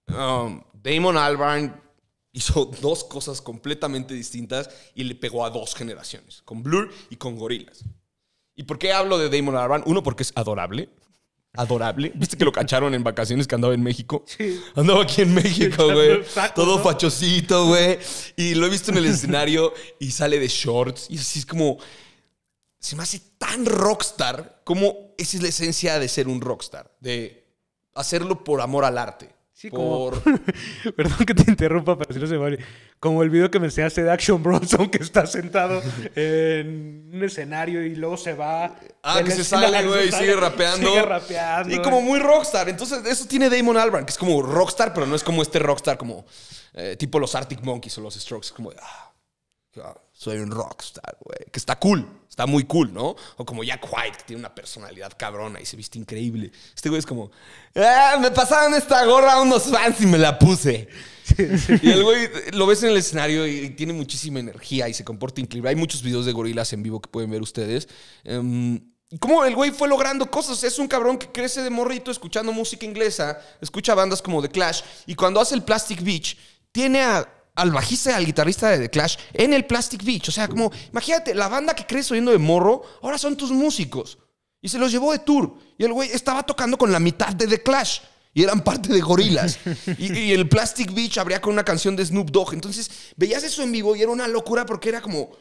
Um, Damon Albarn hizo dos cosas completamente distintas y le pegó a dos generaciones, con Blur y con Gorilas. ¿Y por qué hablo de Damon Albarn? Uno, porque es adorable adorable. Viste que lo cacharon en vacaciones que andaba en México. Sí. Andaba aquí en México, güey. Todo fachosito, güey. Y lo he visto en el escenario y sale de shorts. Y así es como. Se me hace tan rockstar como esa es la esencia de ser un rockstar. De hacerlo por amor al arte. Sí, como... Perdón que te interrumpa, pero si no se vale. Como el video que me enseñaste de Action Bronson, que está sentado en un escenario y luego se va. Ah, que se sale, güey, y sigue rapeando. Sigue rapeando. Y eh. como muy rockstar. Entonces, eso tiene Damon Albarn, que es como rockstar, pero no es como este rockstar, como eh, tipo los Arctic Monkeys o los Strokes. Como, ah, ah, soy un rockstar, güey. Que está cool, está muy cool, ¿no? O como Jack White, que tiene una personalidad cabrona y se viste increíble. Este güey es como, ah, me pasaron esta gorra a unos fans y me la puse. Y el güey lo ves en el escenario y tiene muchísima energía y se comporta increíble. Hay muchos videos de gorilas en vivo que pueden ver ustedes. Em, ¿Cómo el güey fue logrando cosas? Es un cabrón que crece de morrito escuchando música inglesa, escucha bandas como The Clash y cuando hace el Plastic Beach, tiene a al bajista al guitarrista de The Clash en el Plastic Beach. O sea, como, imagínate, la banda que crees oyendo de morro, ahora son tus músicos. Y se los llevó de tour. Y el güey estaba tocando con la mitad de The Clash. Y eran parte de gorilas. Y, el Plastic Beach abría con una canción de Snoop Dogg. Entonces, veías eso en vivo y era una locura porque era como...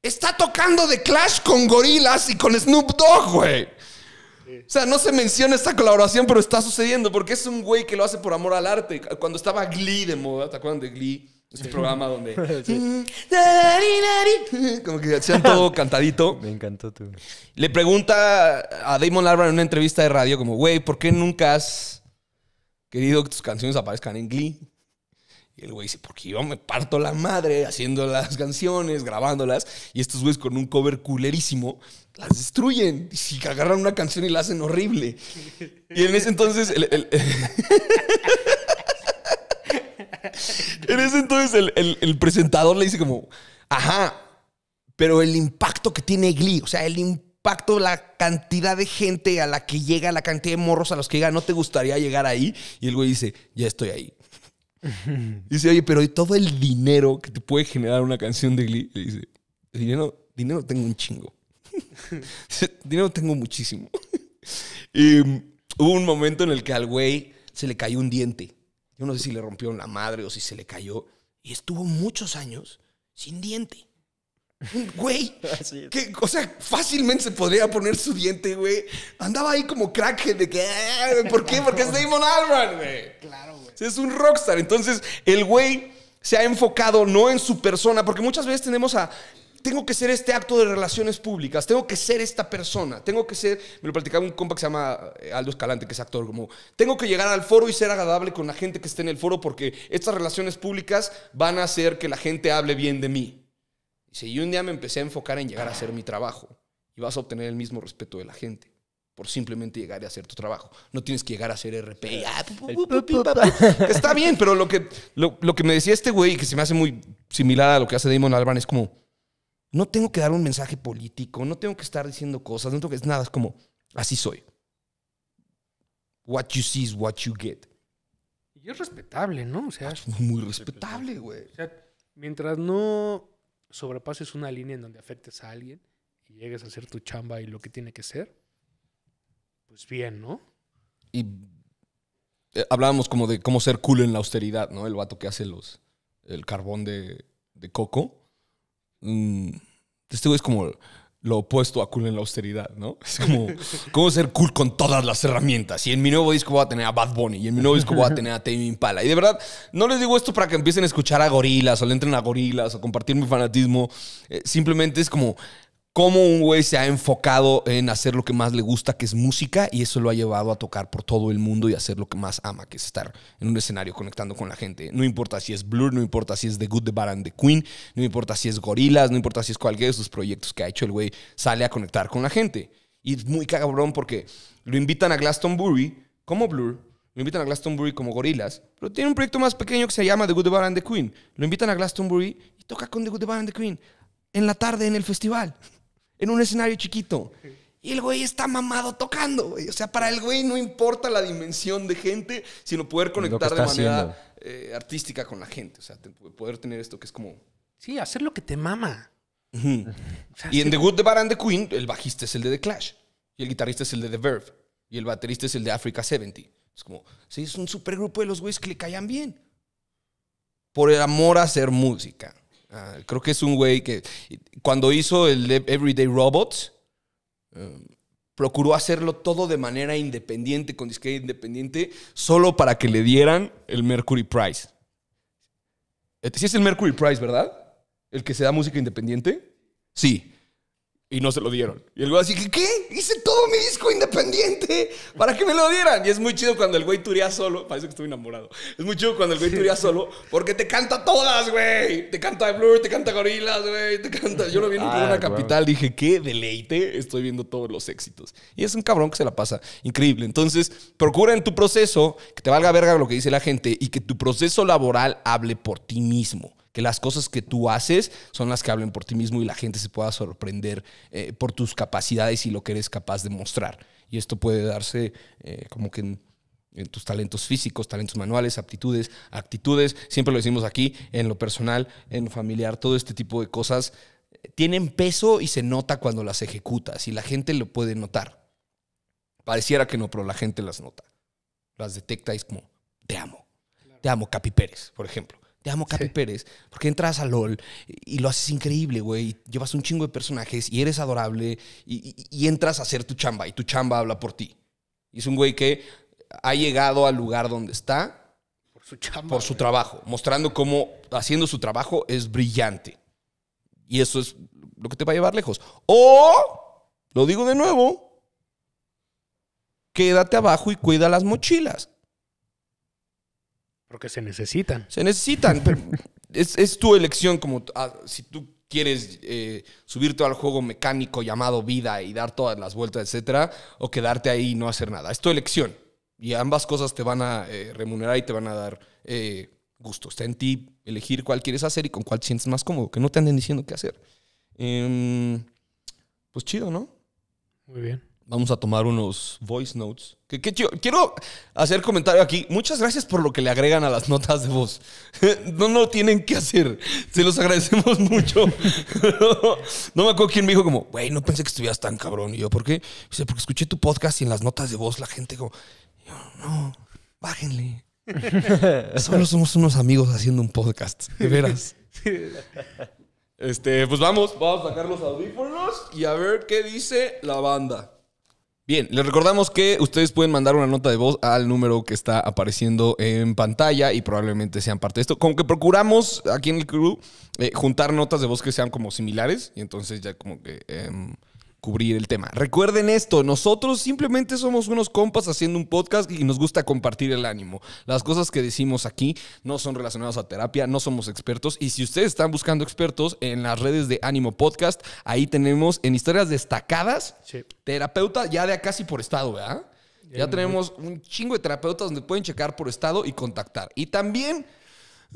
Está tocando The Clash con gorilas y con Snoop Dogg, güey. O sea, no se menciona esta colaboración, pero está sucediendo porque es un güey que lo hace por amor al arte. Cuando estaba Glee de moda, ¿te acuerdan de Glee? Este programa donde. Mm, como que sean todo cantadito. Me encantó tú. Le pregunta a Damon Albarn en una entrevista de radio, como, güey, ¿por qué nunca has querido que tus canciones aparezcan en Glee? Y el güey dice, porque yo me parto la madre haciendo las canciones, grabándolas, y estos güeyes con un cover culerísimo las destruyen. Y si agarran una canción y la hacen horrible. Y en ese entonces. entonces el, presentador le dice como, ajá, pero el impacto que tiene Glee, o sea, el impacto, la cantidad de gente a la que llega, la cantidad de morros a los que llega, ¿no te gustaría llegar ahí? Y el güey dice, ya estoy ahí. dice, oye, pero todo el dinero que te puede generar una canción de Glee, le dice, dinero, dinero tengo un chingo. dinero tengo muchísimo. Mm, hubo un momento en el que al güey se le cayó un diente. Yo no sé si le rompieron la madre o si se le cayó. Y estuvo muchos años sin diente. Güey, que, o sea, fácilmente se podría poner su diente, güey. Andaba ahí como crack de que, ah, ¿por qué? Porque es Damon Albarn, güey. Claro, güey. Es un rockstar. Entonces, el güey se ha enfocado no en su persona, porque muchas veces tenemos a tengo que ser este acto de relaciones públicas, tengo que ser esta persona, tengo que ser, me lo platicaba un compa que se llama eh, Aldo Escalante, que es actor, como, tengo que llegar al foro y ser agradable con la gente que esté en el foro porque estas relaciones públicas van a hacer que la gente hable bien de mí. Dice, y un día me empecé a enfocar en llegar a hacer mi trabajo y vas a obtener el mismo respeto de la gente por simplemente llegar a hacer tu trabajo. No tienes que llegar a ser RP. Ah, está bien, pero lo que, lo, que me decía este güey, que se me hace muy similar a lo que hace Damon Alban, es como, no tengo que dar un mensaje político, no tengo que estar diciendo cosas, no tengo que es nada, es como, así soy. What you see is what you get. Y es respetable, ¿no? O sea, ah, es muy respetable, güey. O sea, mientras no sobrepases una línea en donde afectes a alguien y llegues a hacer tu chamba y lo que tiene que ser, pues bien, ¿no? Y eh, hablábamos como de cómo ser cool en la austeridad, ¿no? El vato que hace los el carbón de, de coco Mm, este es como lo opuesto a cool en la austeridad, ¿no? Es como, ¿cómo ser cool con todas las herramientas? Y en mi nuevo disco voy a tener a Bad Bunny, y en mi nuevo disco voy a tener a Tame Impala. Y de verdad, no les digo esto para que empiecen a escuchar a gorilas, o le entren a gorilas, o compartir mi fanatismo. Eh, simplemente es como, cómo un güey se ha enfocado en hacer lo que más le gusta, que es música, y eso lo ha llevado a tocar por todo el mundo y hacer lo que más ama, que es estar en un escenario conectando con la gente. No importa si es Blur, no importa si es The Good, The Bad and The Queen, no importa si es Gorillaz, no importa si es cualquiera de sus proyectos que ha hecho el güey, sale a conectar con la gente. Y es muy cabrón porque lo invitan a Glastonbury como Blur, lo invitan a Glastonbury como Gorillaz, pero tiene un proyecto más pequeño que se llama The Good, The Bad and The Queen. Lo invitan a Glastonbury y toca con The Good, The Bad and The Queen en la tarde en el festival en un escenario chiquito. Y el güey está mamado tocando, O sea, para el güey no importa la dimensión de gente, sino poder conectar de manera eh, artística con la gente. O sea, poder tener esto que es como... Sí, hacer lo que te mama. y en The Good, The Bad and The Queen, el bajista es el de The Clash. Y el guitarrista es el de The Verve. Y el baterista es el de Africa 70. Es como, sí, es un supergrupo de los güeyes que le callan bien. Por el amor a hacer música. Ah, creo que es un güey que cuando hizo el Everyday Robots, eh, procuró hacerlo todo de manera independiente, con disquete independiente, solo para que le dieran el Mercury Prize. Este es el Mercury Prize, ¿verdad? El que se da música independiente. Sí y no se lo dieron. Y el güey así que, ¿qué? Hice todo mi disco independiente para que me lo dieran. Y es muy chido cuando el güey turía solo. Parece que estoy enamorado. Es muy chido cuando el güey turía solo porque te canta todas, güey. Te canta Blur, te canta Gorilas, güey. Te canta. Yo lo vi en una ah, capital. Dije, qué deleite. Estoy viendo todos los éxitos. Y es un cabrón que se la pasa. Increíble. Entonces, procura en tu proceso que te valga verga lo que dice la gente y que tu proceso laboral hable por ti mismo que las cosas que tú haces son las que hablen por ti mismo y la gente se pueda sorprender eh, por tus capacidades y lo que eres capaz de mostrar. Y esto puede darse eh, como que en, tus talentos físicos, talentos manuales, aptitudes, actitudes, siempre lo decimos aquí, en lo personal, en lo familiar, todo este tipo de cosas eh, tienen peso y se nota cuando las ejecutas y la gente lo puede notar. Pareciera que no, pero la gente las nota. Las detecta y es como, te amo. Te amo, Capi Pérez, por ejemplo. Te amo, Capi Pérez. Porque entras a LOL y, lo haces increíble, güey. Llevas un chingo de personajes y eres adorable y, entras a hacer tu chamba y tu chamba habla por ti. Y es un güey que ha llegado al lugar donde está. Por su trabajo. Mostrando cómo haciendo su trabajo es brillante. Y eso es lo que te va a llevar lejos. O, lo digo de nuevo, quédate abajo y cuida las mochilas. Porque se necesitan. Se necesitan. es, tu elección como ah, si tú quieres eh, subirte al juego mecánico llamado vida y dar todas las vueltas, etcétera, o quedarte ahí y no hacer nada. Es tu elección. Y ambas cosas te van a eh, remunerar y te van a dar eh, gusto. Está en ti elegir cuál quieres hacer y con cuál te sientes más cómodo, que no te anden diciendo qué hacer. Em, pues chido, ¿no? Muy bien. Vamos a tomar unos voice notes. quiero hacer comentario aquí. Muchas gracias por lo que le agregan a las notas de voz. No lo tienen que hacer. Se los agradecemos mucho. no, me acuerdo quién me dijo como, güey, no pensé que estuvieras tan cabrón. Y yo, ¿por qué? porque escuché tu podcast y en las notas de voz la gente como, no, bájenle. Solo somos unos amigos haciendo un podcast. De veras. Este, pues vamos, vamos a sacar los audífonos y a ver qué dice la banda. Bien, les recordamos que ustedes pueden mandar una nota de voz al número que está apareciendo en pantalla y probablemente sean parte de esto. Como que procuramos aquí en el crew eh, juntar notas de voz que sean como similares y entonces ya como que... Em, cubrir el tema. Recuerden esto, nosotros simplemente somos unos compas haciendo un podcast y nos gusta compartir el ánimo. Las cosas que decimos aquí no son relacionadas a terapia, no somos expertos y si ustedes están buscando expertos en las redes de Ánimo Podcast, ahí tenemos en historias destacadas, terapeutas terapeuta ya de casi por estado, ¿verdad? ya tenemos un chingo de terapeutas donde pueden checar por estado y contactar. Y también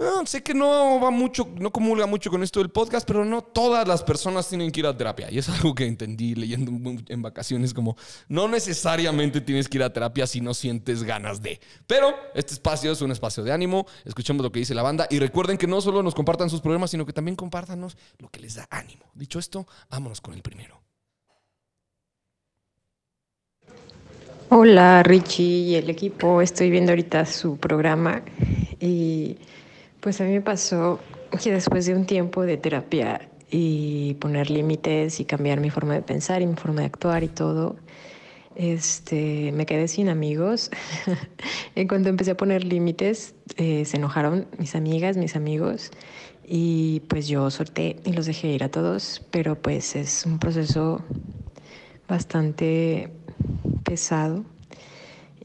Ah, sé que no va mucho, no comulga mucho con esto del podcast, pero no todas las personas tienen que ir a terapia. Y es algo que entendí leyendo en vacaciones, como no necesariamente tienes que ir a terapia si no sientes ganas de. Pero este espacio es un espacio de ánimo, escuchemos lo que dice la banda y recuerden que no solo nos compartan sus problemas, sino que también compártanos lo que les da ánimo. Dicho esto, vámonos con el primero. Hola Richie y el equipo, estoy viendo ahorita su programa y... Pues a mí me pasó que después de un tiempo de terapia y poner límites y cambiar mi forma de pensar y mi forma de actuar y todo, este, me quedé sin amigos. en cuanto empecé a poner límites, eh, se enojaron mis amigas, mis amigos, y pues yo solté y los dejé ir a todos, pero pues es un proceso bastante pesado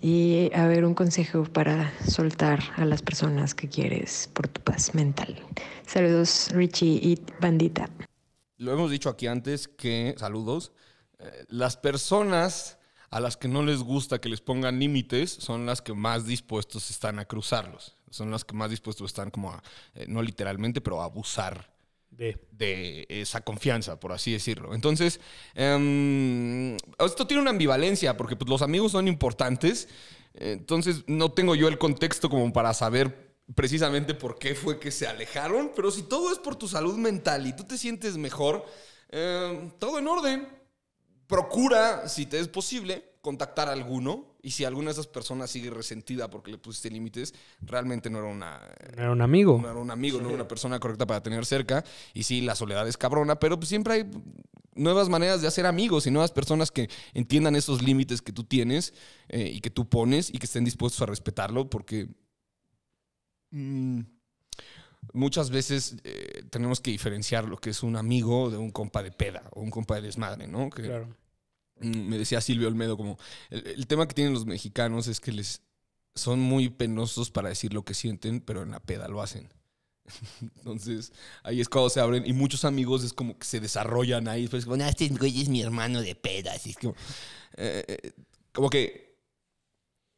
y a ver, un consejo para soltar a las personas que quieres por tu paz mental. Saludos, Richie y bandita. Lo hemos dicho aquí antes que, saludos, eh, las personas a las que no les gusta que les pongan límites son las que más dispuestos están a cruzarlos, son las que más dispuestos están como a, eh, no literalmente, pero a abusar de, esa confianza, por así decirlo. Entonces, em, esto tiene una ambivalencia, porque pues, los amigos son importantes. Entonces, no tengo yo el contexto como para saber precisamente por qué fue que se alejaron, pero si todo es por tu salud mental y tú te sientes mejor, em, todo en orden procura, si te es posible, contactar a alguno. Y si alguna de esas personas sigue resentida porque le pusiste límites, realmente no era una. era un amigo. No era un amigo, no era una persona correcta para tener cerca. Y sí, la soledad es cabrona, pero pues siempre hay nuevas maneras de hacer amigos y nuevas personas que entiendan esos límites que tú tienes eh, y que tú pones y que estén dispuestos a respetarlo porque. Mm, muchas veces eh, tenemos que diferenciar lo que es un amigo de un compa de peda o un compa de desmadre, ¿no? Que, claro. Mm, me decía Silvio Olmedo, como el, tema que tienen los mexicanos es que les son muy penosos para decir lo que sienten, pero en la peda lo hacen. Entonces, ahí es cuando se abren y muchos amigos es como que se desarrollan ahí. Después, pues, como, este güey es mi hermano de así Es como, eh, eh, como que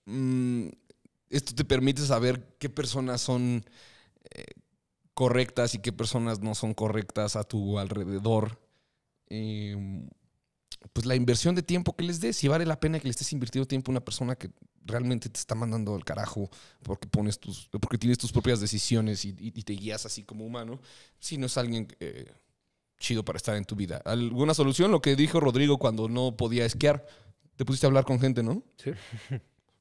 mm, esto te permite saber qué personas son correctas y qué personas no son correctas a tu alrededor. Em, pues la inversión de tiempo que les des, si vale la pena que le estés invirtiendo tiempo a una persona que realmente te está mandando al carajo porque, pones tus, porque tienes tus propias decisiones y, te guías así como humano, si no es alguien eh, chido para estar en tu vida. ¿Alguna solución? Lo que dijo Rodrigo cuando no podía esquiar, te pusiste a hablar con gente, ¿no? Sí.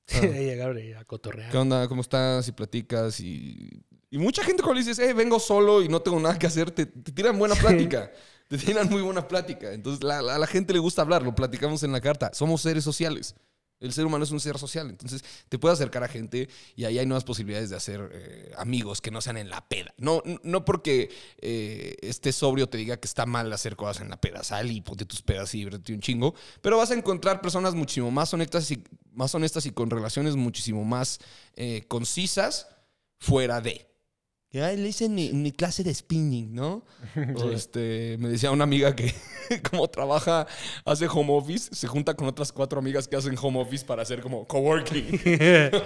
Gabriel, a cotorrear. ¿Qué onda? ¿Cómo estás? Y platicas y y mucha gente cuando le dices, eh, vengo solo y no tengo nada que hacer, te, tiran buena plática. Te tiran muy buena plática. Entonces, la, a la gente le gusta hablar, lo platicamos en la carta. Somos seres sociales. El ser humano es un ser social, entonces te puedes acercar a gente y ahí hay nuevas posibilidades de hacer eh, amigos que no sean en la peda. No, no porque eh, estés sobrio te diga que está mal hacer cosas en la peda. Sal y ponte tus pedas y verte un chingo, pero vas a encontrar personas muchísimo más honestas y, más honestas y con relaciones muchísimo más eh, concisas fuera de. Ya le hice mi, clase de spinning, ¿no? Este, me decía una amiga que como trabaja, hace home office, se junta con otras cuatro amigas que hacen home office para hacer como coworking,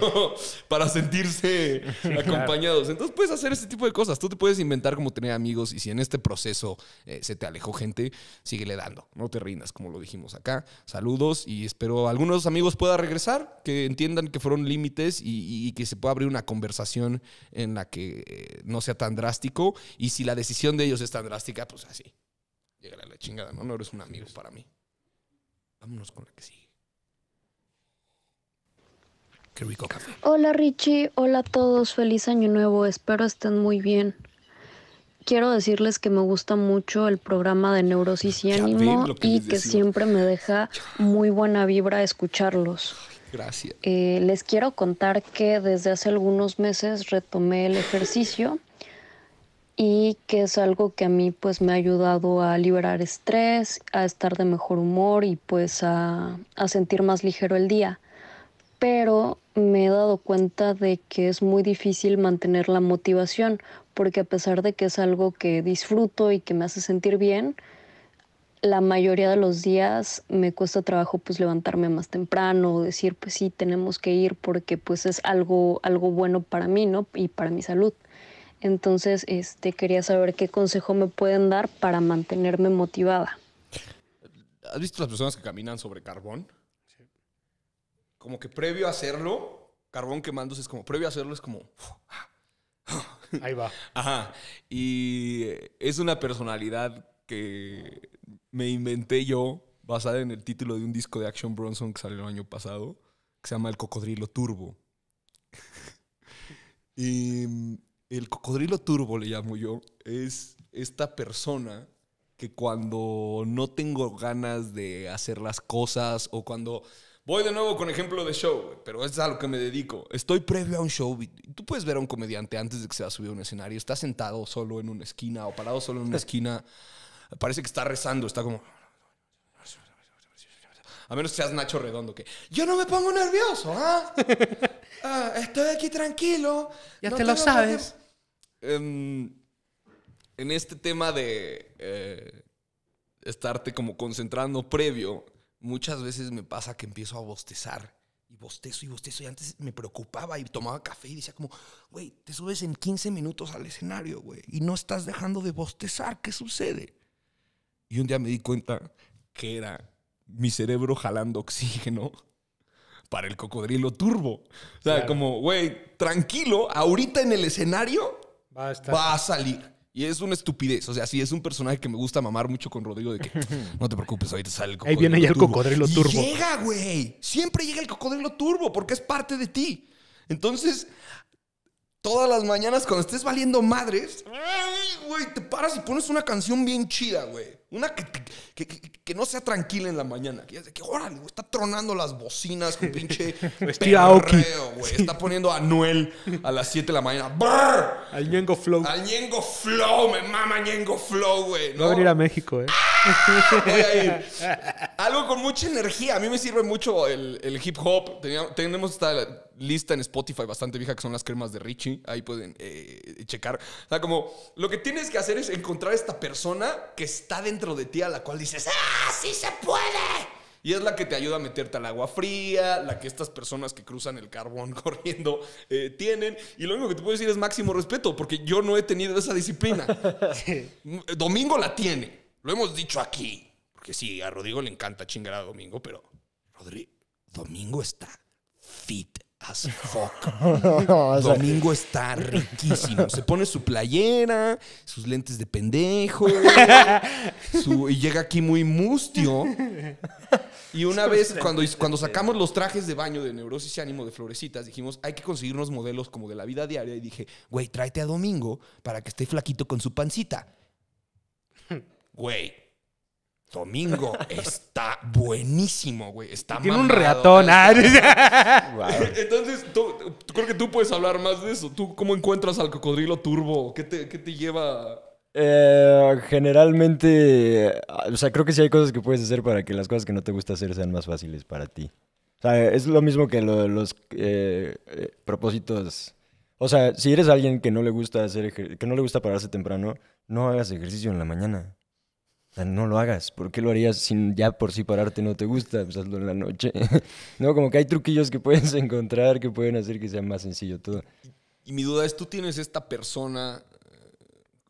para sentirse acompañados. Entonces puedes hacer ese tipo de cosas. Tú te puedes inventar como tener amigos y si en este proceso eh, se te alejó gente, síguele dando. No te rindas, como lo dijimos acá. Saludos y espero algunos amigos puedan regresar, que entiendan que fueron límites y, que se pueda abrir una conversación en la que... Eh, no sea tan drástico. Y si la decisión de ellos es tan drástica, pues así. Llegará la chingada, ¿no? No eres un amigo para mí. Vámonos con la que sigue. Hola Richie, hola a todos, feliz año nuevo, espero estén muy bien. Quiero decirles que me gusta mucho el programa de Neurosis y Ánimo y que siempre me deja muy buena vibra escucharlos. Gracias. Eh, les quiero contar que desde hace algunos meses retomé el ejercicio y que es algo que a mí pues me ha ayudado a liberar estrés, a estar de mejor humor y pues a sentir más ligero el día. Pero me he dado cuenta de que es muy difícil mantener la motivación porque a pesar de que es algo que disfruto y que me hace sentir bien, la mayoría de los días me cuesta trabajo pues levantarme más temprano, o decir pues sí, tenemos que ir porque pues es algo, algo bueno para mí, ¿no? Y para mi salud. Entonces, este, quería saber qué consejo me pueden dar para mantenerme motivada. ¿Has visto las personas que caminan sobre carbón? Sí. Como que previo a hacerlo, carbón quemándose es como, previo a hacerlo es como... Ahí va. Ajá. Y es una personalidad que me inventé yo, basada en el título de un disco de Action Bronson que salió el año pasado, que se llama El Cocodrilo Turbo. y mm, el Cocodrilo Turbo, le llamo yo, es esta persona que cuando no tengo ganas de hacer las cosas o cuando Voy de nuevo con ejemplo de show, pero es a lo que me dedico. Estoy previo a un show. Tú puedes ver a un comediante antes de que se haya subido a un escenario. Está sentado solo en una esquina o parado solo en una esquina parece que está rezando, está como... A menos que seas Nacho Redondo, que yo no me pongo nervioso, ¿ah? ah estoy aquí tranquilo. Ya te lo sabes. Em, en este tema de eh, estarte como concentrando previo, muchas veces me pasa que empiezo a bostezar. Y bostezo y bostezo. Y antes me preocupaba y tomaba café y decía como, güey, te subes en 15 minutos al escenario, güey. Y no estás dejando de bostezar. ¿Qué sucede? Y un día me di cuenta que era mi cerebro jalando oxígeno para el cocodrilo turbo. O sea, como, güey, tranquilo, ahorita en el escenario va a, salir. Y es una estupidez. O sea, sí, es un personaje que me gusta mamar mucho con Rodrigo de que no te preocupes, ahorita sale el cocodrilo. Ahí viene ya el cocodrilo turbo. llega, güey. Siempre llega el cocodrilo turbo porque es parte de ti. Entonces, todas las mañanas cuando estés valiendo madres, güey, te paras y pones una canción bien chida, güey. Una que, no sea tranquila en la mañana. Que ya está tronando las bocinas con pinche perreo, güey. Está poniendo a Noel a las 7 de la mañana. Al Ñengo Flow. Al Ñengo Flow, me mama Ñengo Flow, güey. ¿no? a venir a México, ¿eh? Voy a ir. Algo con mucha energía. A mí me sirve mucho el, hip hop. tenemos esta lista en Spotify bastante vieja que son las cremas de Richie. Ahí pueden eh, checar. O sea, como lo que tienes que hacer es encontrar esta persona que está dentro de ti a la cual dices, ¡ah, sí se puede! Y es la que te ayuda a meterte al agua fría, la que estas personas que cruzan el carbón corriendo eh, tienen. Y lo único que te puedo decir es máximo respeto, porque yo no he tenido esa disciplina. Domingo la tiene. Lo hemos dicho aquí. Porque sí, a Rodrigo le encanta chingar a Domingo, pero Rodrigo, Domingo está fit as fuck. Domingo está riquísimo. Se pone su playera, sus lentes de pendejo, y llega aquí muy mustio. Y una vez, cuando, cuando sacamos los trajes de baño de Neurosis y Ánimo de Florecitas, dijimos, hay que conseguirnos modelos como de la vida diaria. Y dije, güey, tráete a Domingo para que esté flaquito con su pancita. Güey Domingo está buenísimo, güey. Está Tiene un reatón. Ah. Entonces, tú, creo que tú puedes hablar más de eso. ¿Tú cómo encuentras al cocodrilo turbo? ¿Qué te, lleva? Eh, generalmente, o sea, creo que sí hay cosas que puedes hacer para que las cosas que no te gusta hacer sean más fáciles para ti. O sea, es lo mismo que los eh, eh, propósitos. O sea, si eres alguien que no le gusta hacer que no le gusta pararse temprano, no hagas ejercicio en la mañana no lo hagas. ¿Por qué lo harías si ya por si pararte no te gusta? Pues hazlo en la noche. no, como que hay truquillos que puedes encontrar que pueden hacer que sea más sencillo todo. Y, mi duda es, ¿tú tienes esta persona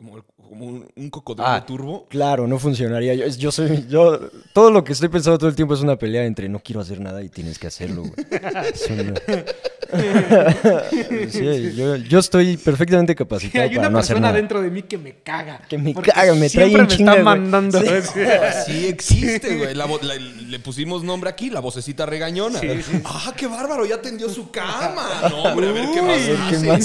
eh, como, un, cocodrilo ah, turbo. Claro, no funcionaría. Yo, yo, soy, yo, todo lo que estoy pensando todo el tiempo es una pelea entre no quiero hacer nada y tienes que hacerlo, yo, estoy perfectamente capacitado hay una para no persona hacer nada. dentro de mí que me caga. Que me caga, me trae un chingo. está mandando. ¿eh? Ah, sí, existe, güey. le pusimos nombre aquí, la vocecita regañona. Ah, qué bárbaro, ya tendió su cama. No, hombre, a ver qué más,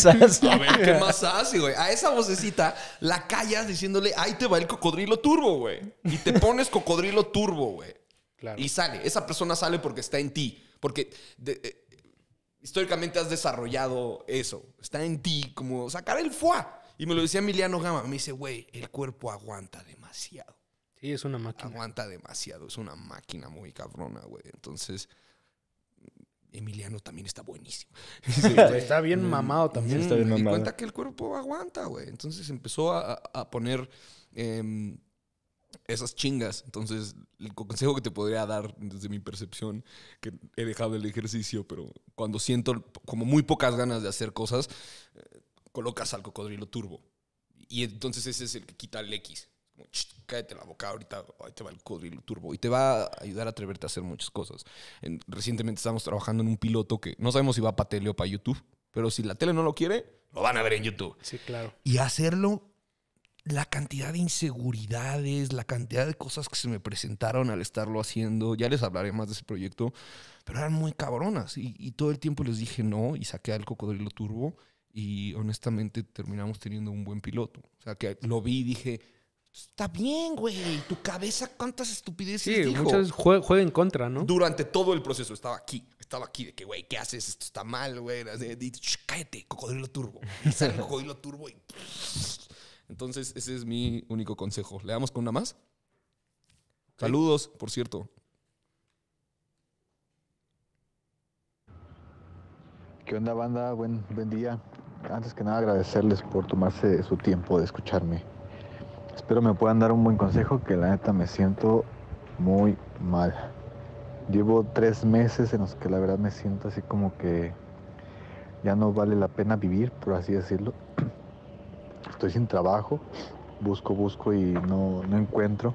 hace. más A ver qué más hace, güey. A esa vocecita la callas diciéndole, ahí te va el cocodrilo turbo, güey. Y te pones cocodrilo turbo, güey. Claro. Y sale. Esa persona sale porque está en ti. Porque eh, históricamente has desarrollado eso. Está en ti como sacar el foie. Y me lo decía Emiliano Gama. Me dice, güey, el cuerpo aguanta demasiado. Sí, es una máquina. Aguanta demasiado. Es una máquina muy cabrona, güey. Entonces, Emiliano también está buenísimo. está bien mm, mamado también. Mm, está cuenta que el cuerpo aguanta, güey. Entonces empezó a, poner em, esas chingas. Entonces, el consejo que te podría dar desde mi percepción, que he dejado el ejercicio, pero cuando siento como muy pocas ganas de hacer cosas, eh, colocas al cocodrilo turbo. Y entonces ese es el que quita el X. cállate la boca ahorita, ahí te va el cocodrilo turbo. Y te va a ayudar a atreverte a hacer muchas cosas. recientemente estamos trabajando en un piloto que no sabemos si va para tele o para YouTube, pero si la tele no lo quiere, lo van a ver en YouTube. Sí, claro. Y hacerlo la cantidad de inseguridades, la cantidad de cosas que se me presentaron al estarlo haciendo, ya les hablaré más de ese proyecto, pero eran muy cabronas y, todo el tiempo les dije no y saqué al cocodrilo turbo y honestamente terminamos teniendo un buen piloto. O sea, que lo vi y dije, está bien, güey, tu cabeza cuántas estupideces sí, muchas juegan en contra, ¿no? Durante todo el proceso estaba aquí, estaba aquí de que, güey, ¿qué haces? Esto está mal, güey. Cállate, cocodrilo turbo. Y sale el cocodrilo turbo y... Entonces, ese es mi único consejo. ¿Le damos con una más? Saludos, por cierto. ¿Qué onda, banda? Buen, buen día. Antes que nada, agradecerles por tomarse su tiempo de escucharme. Espero me puedan dar un buen consejo, que la neta me siento muy mal. Llevo tres meses en los que la verdad me siento así como que ya no vale la pena vivir, por así decirlo estoy sin trabajo, busco, busco y no, encuentro.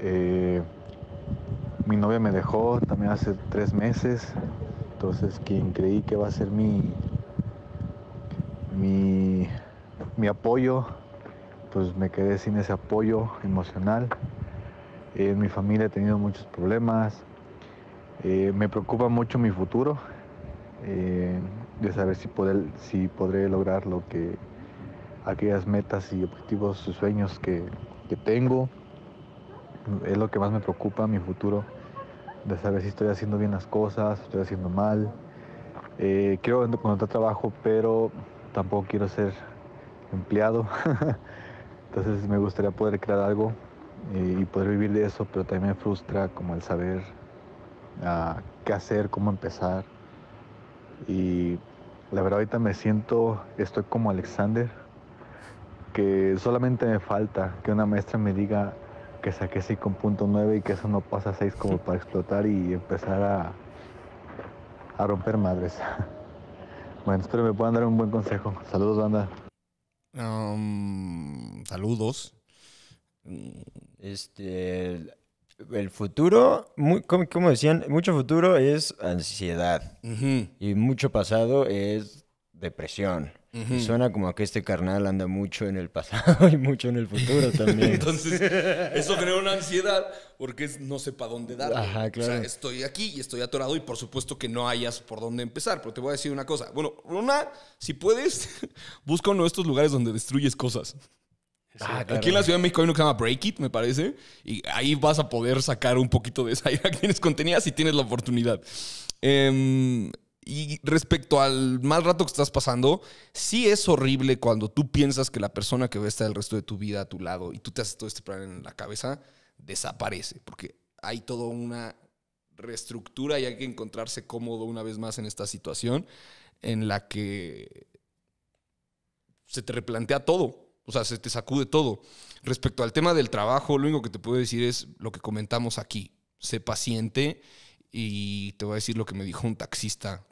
Eh, mi novia me dejó también hace tres meses, entonces quien creí que va a ser mi, mi, apoyo, pues me quedé sin ese apoyo emocional. Eh, en mi familia he tenido muchos problemas, eh, me preocupa mucho mi futuro, de saber si, poder, si podré lograr lo que, aquellas metas y objetivos y sueños que, tengo. Es lo que más me preocupa, mi futuro, de saber si estoy haciendo bien las cosas, estoy haciendo mal. Eh, quiero encontrar trabajo, pero tampoco quiero ser empleado. Entonces me gustaría poder crear algo eh, y poder vivir de eso, pero también me frustra como el saber ah, qué hacer, cómo empezar. Y la verdad ahorita me siento, estoy como Alexander, que solamente me falta que una maestra me diga que saqué 6.9 y que eso no pasa 6 como para explotar y empezar a, a romper madres. Bueno, espero me puedan dar un buen consejo. Saludos, banda. Um, saludos. Este, el futuro, como, decían, mucho futuro es ansiedad y mucho pasado es depresión. Suena como que este carnal anda mucho en el pasado y mucho en el futuro también. Entonces, eso genera una ansiedad porque no sé para dónde dar. Ajá, claro. O sea, estoy aquí y estoy atorado y por supuesto que no hayas por dónde empezar. Pero te voy a decir una cosa. Bueno, una, si puedes, busca uno de estos lugares donde destruyes cosas. Ah, aquí en la Ciudad de México hay uno que se llama Break It, me parece. Y ahí vas a poder sacar un poquito de esa ira que tienes contenida si tienes la oportunidad. Eh, y respecto al mal rato que estás pasando, sí es horrible cuando tú piensas que la persona que va a estar el resto de tu vida a tu lado y tú te haces todo este plan en la cabeza, desaparece, porque hay toda una reestructura y hay que encontrarse cómodo una vez más en esta situación en la que se te replantea todo, o sea, se te sacude todo. Respecto al tema del trabajo, lo único que te puedo decir es lo que comentamos aquí, sé paciente y te voy a decir lo que me dijo un taxista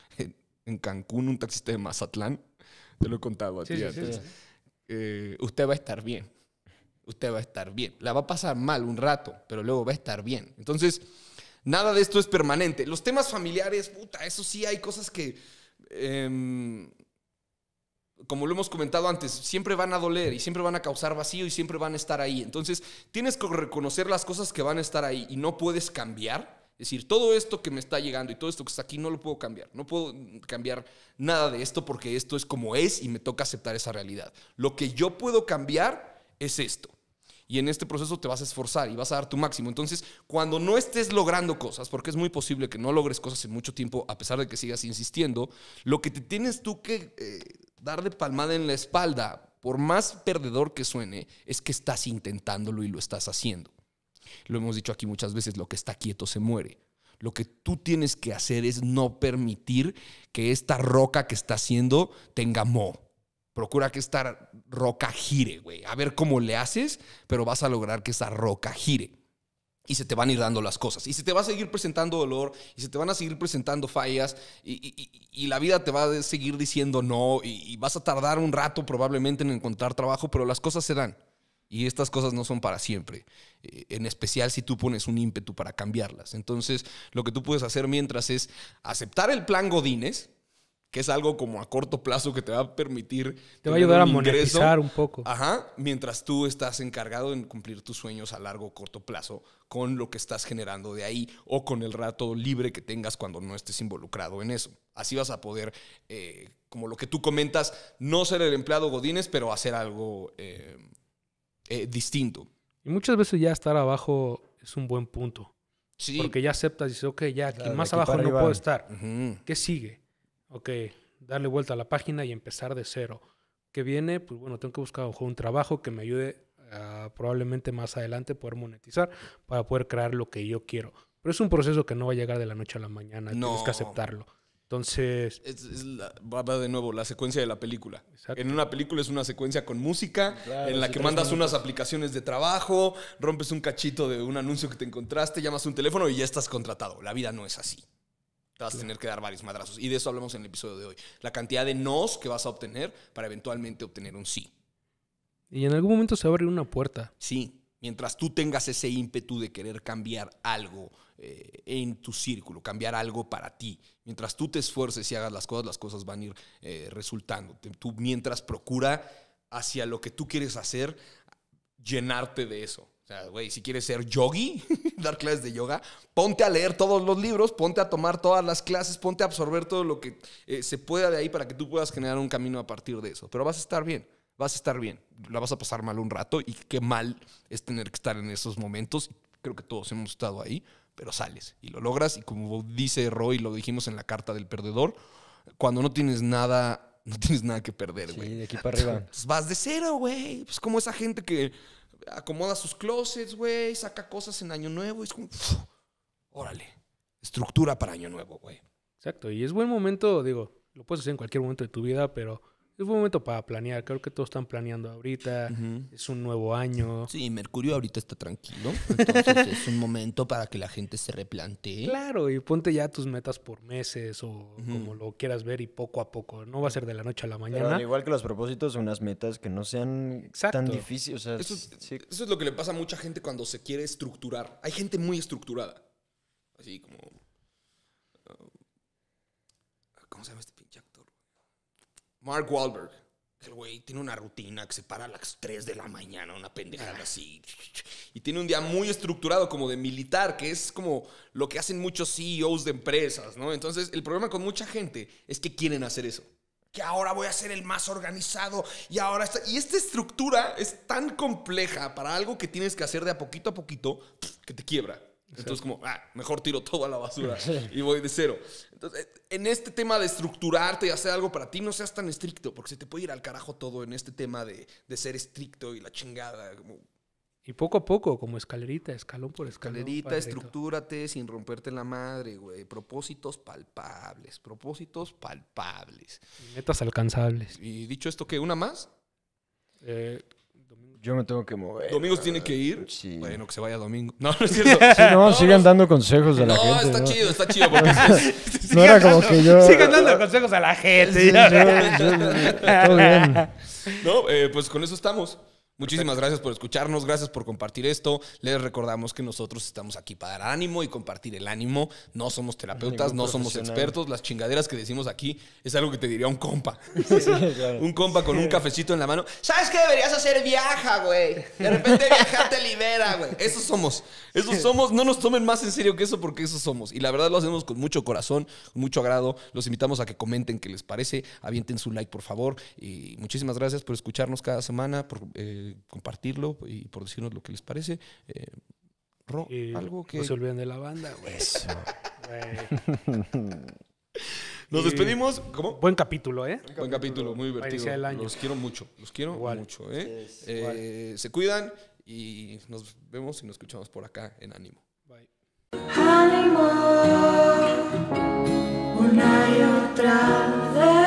en, Cancún, un taxista de Mazatlán. Te lo he contado a ti antes. Eh, usted va a estar bien. Usted va a estar bien. La va a pasar mal un rato, pero luego va a estar bien. Entonces, nada de esto es permanente. Los temas familiares, puta, eso sí hay cosas que. Em, como lo hemos comentado antes, siempre van a doler y siempre van a causar vacío y siempre van a estar ahí. Entonces, tienes que reconocer las cosas que van a estar ahí y no puedes cambiar es decir, todo esto que me está llegando y todo esto que está aquí no lo puedo cambiar. No puedo cambiar nada de esto porque esto es como es y me toca aceptar esa realidad. Lo que yo puedo cambiar es esto. Y en este proceso te vas a esforzar y vas a dar tu máximo. Entonces, cuando no estés logrando cosas, porque es muy posible que no logres cosas en mucho tiempo, a pesar de que sigas insistiendo, lo que te tienes tú que eh, dar de palmada en la espalda, por más perdedor que suene, es que estás intentándolo y lo estás haciendo. Lo hemos dicho aquí muchas veces, lo que está quieto se muere. Lo que tú tienes que hacer es no permitir que esta roca que está haciendo tenga mo. Procura que esta roca gire, güey. A ver cómo le haces, pero vas a lograr que esa roca gire. Y se te van a ir dando las cosas. Y se te va a seguir presentando dolor, y se te van a seguir presentando fallas, y, la vida te va a seguir diciendo no, y vas a tardar un rato probablemente en encontrar trabajo, pero las cosas se dan. Y estas cosas no son para siempre, eh, en especial si tú pones un ímpetu para cambiarlas. Entonces, lo que tú puedes hacer mientras es aceptar el plan Godínez, que es algo como a corto plazo que te va a permitir... Te va a ayudar a monetizar un poco. Ajá, mientras tú estás encargado en cumplir tus sueños a largo o corto plazo con lo que estás generando de ahí o con el rato libre que tengas cuando no estés involucrado en eso. Así vas a poder, eh, como lo que tú comentas, no ser el empleado Godínez, pero hacer algo... Eh, eh, distinto. Y muchas veces ya estar abajo es un buen punto. Sí. Porque ya aceptas y dices, ok, ya más abajo no puedo estar. ¿Qué sigue? Ok, darle vuelta a la página y empezar de cero. ¿Qué viene? Pues bueno, tengo que buscar un trabajo que me ayude probablemente más adelante poder monetizar para poder crear lo que yo quiero. Pero es un proceso que no va a llegar de la noche a la mañana. Tienes que aceptarlo. Entonces. Es, la, va de nuevo la secuencia de la película. En una película es una secuencia con música, en la que mandas unas aplicaciones de trabajo, rompes un cachito de un anuncio que te encontraste, llamas un teléfono y ya estás contratado. La vida no es así. Te vas a tener que dar varios madrazos. Y de eso hablamos en el episodio de hoy. La cantidad de nos que vas a obtener para eventualmente obtener un sí. Y en algún momento se abre una puerta. Sí mientras tú tengas ese ímpetu de querer cambiar algo eh, en tu círculo, cambiar algo para ti, mientras tú te esfuerces y hagas las cosas, las cosas van a ir eh, resultando. Tú mientras procura hacia lo que tú quieres hacer, llenarte de eso. O sea, güey, si quieres ser yogi, dar clases de yoga, ponte a leer todos los libros, ponte a tomar todas las clases, ponte a absorber todo lo que eh, se pueda de ahí para que tú puedas generar un camino a partir de eso. Pero vas a estar bien vas a estar bien, la vas a pasar mal un rato y qué mal es tener que estar en esos momentos. Creo que todos hemos estado ahí, pero sales y lo logras. Y como dice Roy, lo dijimos en la carta del perdedor, cuando no tienes nada no tienes nada que perder, güey. Sí, de aquí para arriba. Pues vas de cero, güey. Pues como esa gente que acomoda sus closets, güey, saca cosas en Año Nuevo. es como, órale, estructura para Año Nuevo, güey. Exacto, y es buen momento, digo, lo puedes hacer en cualquier momento de tu vida, pero es un momento para planear. Creo que todos están planeando ahorita. Es un nuevo año. Sí, Mercurio ahorita está tranquilo. Entonces es un momento para que la gente se replantee. Claro, y ponte ya tus metas por meses o como lo quieras ver y poco a poco. No va a ser de la noche a la mañana. igual que los propósitos, unas metas que no sean tan difíciles. eso, es, lo que le pasa a mucha gente cuando se quiere estructurar. Hay gente muy estructurada. Así como. Ah, ¿Cómo se llama este Mark Wahlberg. El güey tiene una rutina que se para a las 3 de la mañana, una pendejada ah. así. Y tiene un día muy estructurado como de militar, que es como lo que hacen muchos CEOs de empresas, ¿no? Entonces, el problema con mucha gente es que quieren hacer eso. Que ahora voy a ser el más organizado y ahora Y esta estructura es tan compleja para algo que tienes que hacer de a poquito a poquito que te quiebra. Entonces, como, ah, mejor tiro todo a la basura y voy de cero. Entonces, en este tema de estructurarte y hacer algo para ti, no seas tan estricto, porque se te puede ir al carajo todo en este tema de, ser estricto y la chingada. Y poco a poco, como escalerita, escalón por escalón. Escalerita, estructúrate sin romperte la madre, güey. Propósitos palpables, propósitos palpables. metas alcanzables. Y dicho esto, ¿qué? ¿Una más? Eh, yo me tengo que mover. ¿Domingos tiene que ir? Sí. Bueno, que se vaya domingo. No, no es cierto. Sí, no, sigan dando consejos a la gente. no, está chido, está chido. Porque no era como que yo... Sigan dando consejos a la gente. todo bien. No, eh, pues con eso estamos. Muchísimas gracias por escucharnos, gracias por compartir esto. Les recordamos que nosotros estamos aquí para dar ánimo y compartir el ánimo. No somos terapeutas, no somos expertos. Las chingaderas que decimos aquí es algo que te diría un compa. Un compa con un cafecito en la mano. ¿Sabes qué deberías hacer? Viaja, güey. De repente viajar te libera, güey. Esos somos. Esos somos. No nos tomen más en serio que eso porque esos somos. Y la verdad lo hacemos con mucho corazón, mucho agrado. Los invitamos a que comenten qué les parece. Avienten su like, por favor. Y muchísimas gracias por escucharnos cada semana. Por, eh, compartirlo y por decirnos lo que les parece. Eh, algo que... No se olviden de la banda, Nos despedimos. ¿Cómo? Buen capítulo, ¿eh? Buen, capítulo, muy divertido. Del año. Los quiero mucho, los quiero mucho, ¿eh? Eh, se cuidan y nos vemos y nos escuchamos por acá en Ánimo. Bye. Ánimo, una y otra vez.